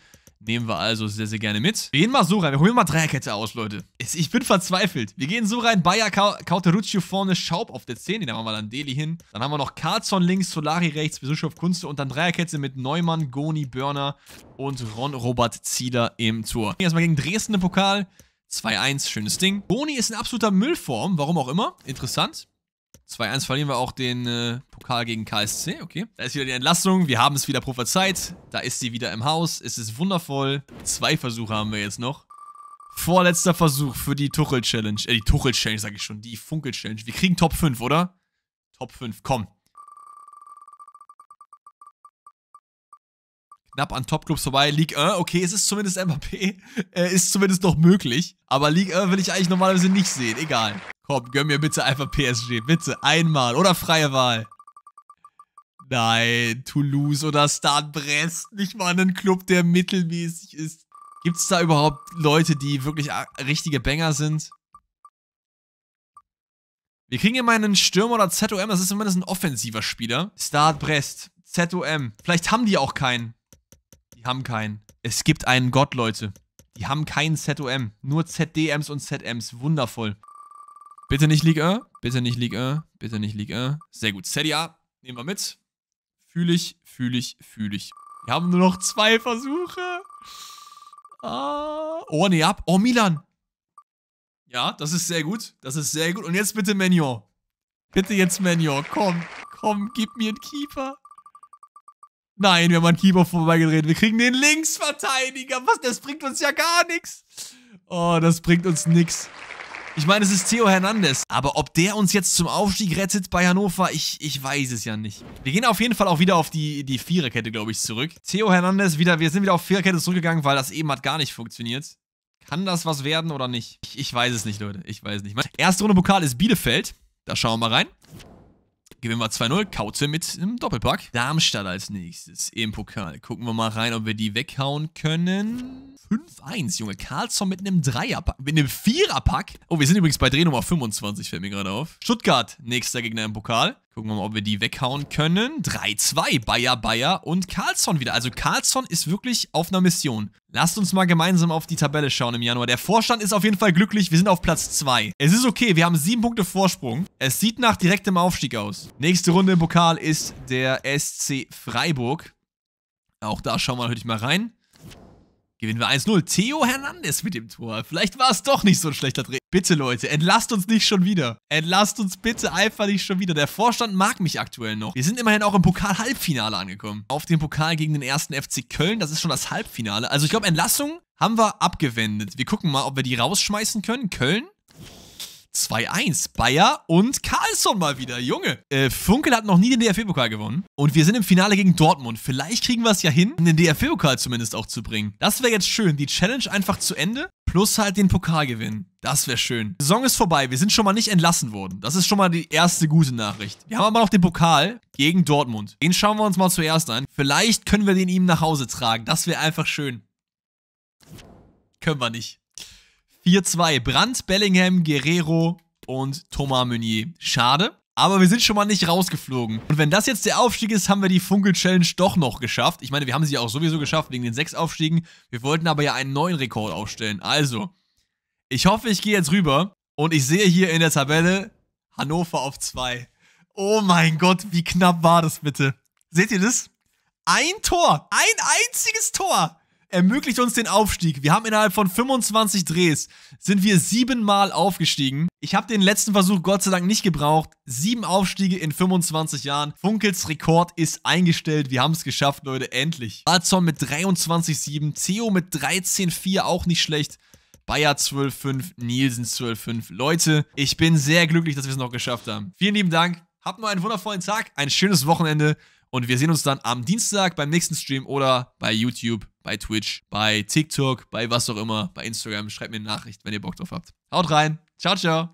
Nehmen wir also sehr, sehr gerne mit. Wir gehen mal so rein. Wir holen mal Dreierkette aus, Leute. Ich bin verzweifelt. Wir gehen so rein. Bayer, Cauteruccio vorne, Schaub auf der 10. Den haben wir mal an Deli hin. Dann haben wir noch Carlson links, Solari rechts, Besuchschow Kunst und dann Dreierkette mit Neumann, Goni, Börner und Ron Robert Zieler im Tor. Erstmal gegen Dresden im Pokal. 2-1, schönes Ding. Goni ist in absoluter Müllform, warum auch immer. Interessant. 2-1 verlieren wir auch den äh, Pokal gegen KSC, okay. Da ist wieder die Entlastung, wir haben es wieder prophezeit. Da ist sie wieder im Haus, es ist wundervoll. Zwei Versuche haben wir jetzt noch. Vorletzter Versuch für die Tuchel-Challenge. Äh, die Tuchel-Challenge sage ich schon, die Funkel-Challenge. Wir kriegen Top 5, oder? Top 5, komm. knapp an Topclubs vorbei. Ligue 1, okay, es ist zumindest MVP, äh, ist zumindest noch möglich. Aber Ligue 1 will ich eigentlich normalerweise nicht sehen, egal. Komm, gönn mir bitte einfach PSG, bitte, einmal oder freie Wahl. Nein, Toulouse oder Stade Brest, nicht mal einen Club, der mittelmäßig ist. Gibt es da überhaupt Leute, die wirklich richtige Banger sind? Wir kriegen hier mal einen Stürmer oder ZOM, das ist zumindest ein offensiver Spieler. Start Brest, ZOM. Vielleicht haben die auch keinen. Die haben keinen. Es gibt einen Gott, Leute. Die haben keinen ZOM. Nur ZDMs und ZMs. Wundervoll. Bitte nicht Ligue 1. Bitte nicht Ligue 1. Bitte nicht Ligue 1. Sehr gut. Serie A. Nehmen wir mit. Fühle ich, fühle ich, fühle ich. Wir haben nur noch zwei Versuche. Ah. Oh, nee, ab. Oh, Milan. Ja, das ist sehr gut. Das ist sehr gut. Und jetzt bitte Menor. Bitte jetzt Menor. Komm. Komm, gib mir einen Keeper. Nein, wir haben einen Kieber vorbeigedreht. Wir kriegen den Linksverteidiger. Was, das bringt uns ja gar nichts. Oh, das bringt uns nichts. Ich meine, es ist Theo Hernandez. Aber ob der uns jetzt zum Aufstieg rettet bei Hannover, ich, ich weiß es ja nicht. Wir gehen auf jeden Fall auch wieder auf die, die Viererkette, glaube ich, zurück. Theo Hernandez, wieder, wir sind wieder auf Viererkette zurückgegangen, weil das eben hat gar nicht funktioniert. Kann das was werden oder nicht? Ich, ich weiß es nicht, Leute. Ich weiß es nicht. Erste Runde Pokal ist Bielefeld. Da schauen wir mal rein. Gewinnen wir 2-0, Kaute mit einem Doppelpack. Darmstadt als nächstes im Pokal. Gucken wir mal rein, ob wir die weghauen können. 5-1, Junge. Karlsson mit einem Dreierpack, mit einem Viererpack. Oh, wir sind übrigens bei Drehnummer 25, fällt mir gerade auf. Stuttgart, nächster Gegner im Pokal. Gucken wir mal, ob wir die weghauen können. 3-2, Bayer, Bayer und Carlsson wieder. Also Carlsson ist wirklich auf einer Mission. Lasst uns mal gemeinsam auf die Tabelle schauen im Januar. Der Vorstand ist auf jeden Fall glücklich. Wir sind auf Platz 2. Es ist okay, wir haben 7 Punkte Vorsprung. Es sieht nach direktem Aufstieg aus. Nächste Runde im Pokal ist der SC Freiburg. Auch da schauen wir natürlich mal rein gewinnen wir 1-0. Theo Hernandez mit dem Tor. Vielleicht war es doch nicht so ein schlechter Dreh. Bitte, Leute, entlasst uns nicht schon wieder. Entlasst uns bitte einfach nicht schon wieder. Der Vorstand mag mich aktuell noch. Wir sind immerhin auch im Pokal-Halbfinale angekommen. Auf den Pokal gegen den ersten FC Köln. Das ist schon das Halbfinale. Also ich glaube, Entlassung haben wir abgewendet. Wir gucken mal, ob wir die rausschmeißen können. Köln 2-1. Bayer und Carlsson mal wieder. Junge, äh, Funkel hat noch nie den DFB-Pokal gewonnen. Und wir sind im Finale gegen Dortmund. Vielleicht kriegen wir es ja hin, den DFB-Pokal zumindest auch zu bringen. Das wäre jetzt schön. Die Challenge einfach zu Ende. Plus halt den Pokal gewinnen. Das wäre schön. Die Saison ist vorbei. Wir sind schon mal nicht entlassen worden. Das ist schon mal die erste gute Nachricht. Wir haben aber noch den Pokal gegen Dortmund. Den schauen wir uns mal zuerst an. Vielleicht können wir den ihm nach Hause tragen. Das wäre einfach schön. Können wir nicht. 4-2. Brandt, Bellingham, Guerrero und Thomas Meunier. Schade. Aber wir sind schon mal nicht rausgeflogen. Und wenn das jetzt der Aufstieg ist, haben wir die Funkel-Challenge doch noch geschafft. Ich meine, wir haben sie ja auch sowieso geschafft wegen den sechs Aufstiegen. Wir wollten aber ja einen neuen Rekord aufstellen. Also, ich hoffe, ich gehe jetzt rüber und ich sehe hier in der Tabelle Hannover auf 2. Oh mein Gott, wie knapp war das bitte? Seht ihr das? Ein Tor, ein einziges Tor ermöglicht uns den Aufstieg. Wir haben innerhalb von 25 Drehs sind wir siebenmal aufgestiegen. Ich habe den letzten Versuch Gott sei Dank nicht gebraucht. Sieben Aufstiege in 25 Jahren. Funkels Rekord ist eingestellt. Wir haben es geschafft, Leute, endlich. Alzon mit 23,7, Theo mit 13,4, auch nicht schlecht. Bayer 12,5, Nielsen 12,5. Leute, ich bin sehr glücklich, dass wir es noch geschafft haben. Vielen lieben Dank. Habt noch einen wundervollen Tag, ein schönes Wochenende und wir sehen uns dann am Dienstag beim nächsten Stream oder bei YouTube, bei Twitch, bei TikTok, bei was auch immer, bei Instagram. Schreibt mir eine Nachricht, wenn ihr Bock drauf habt. Haut rein. Ciao, ciao.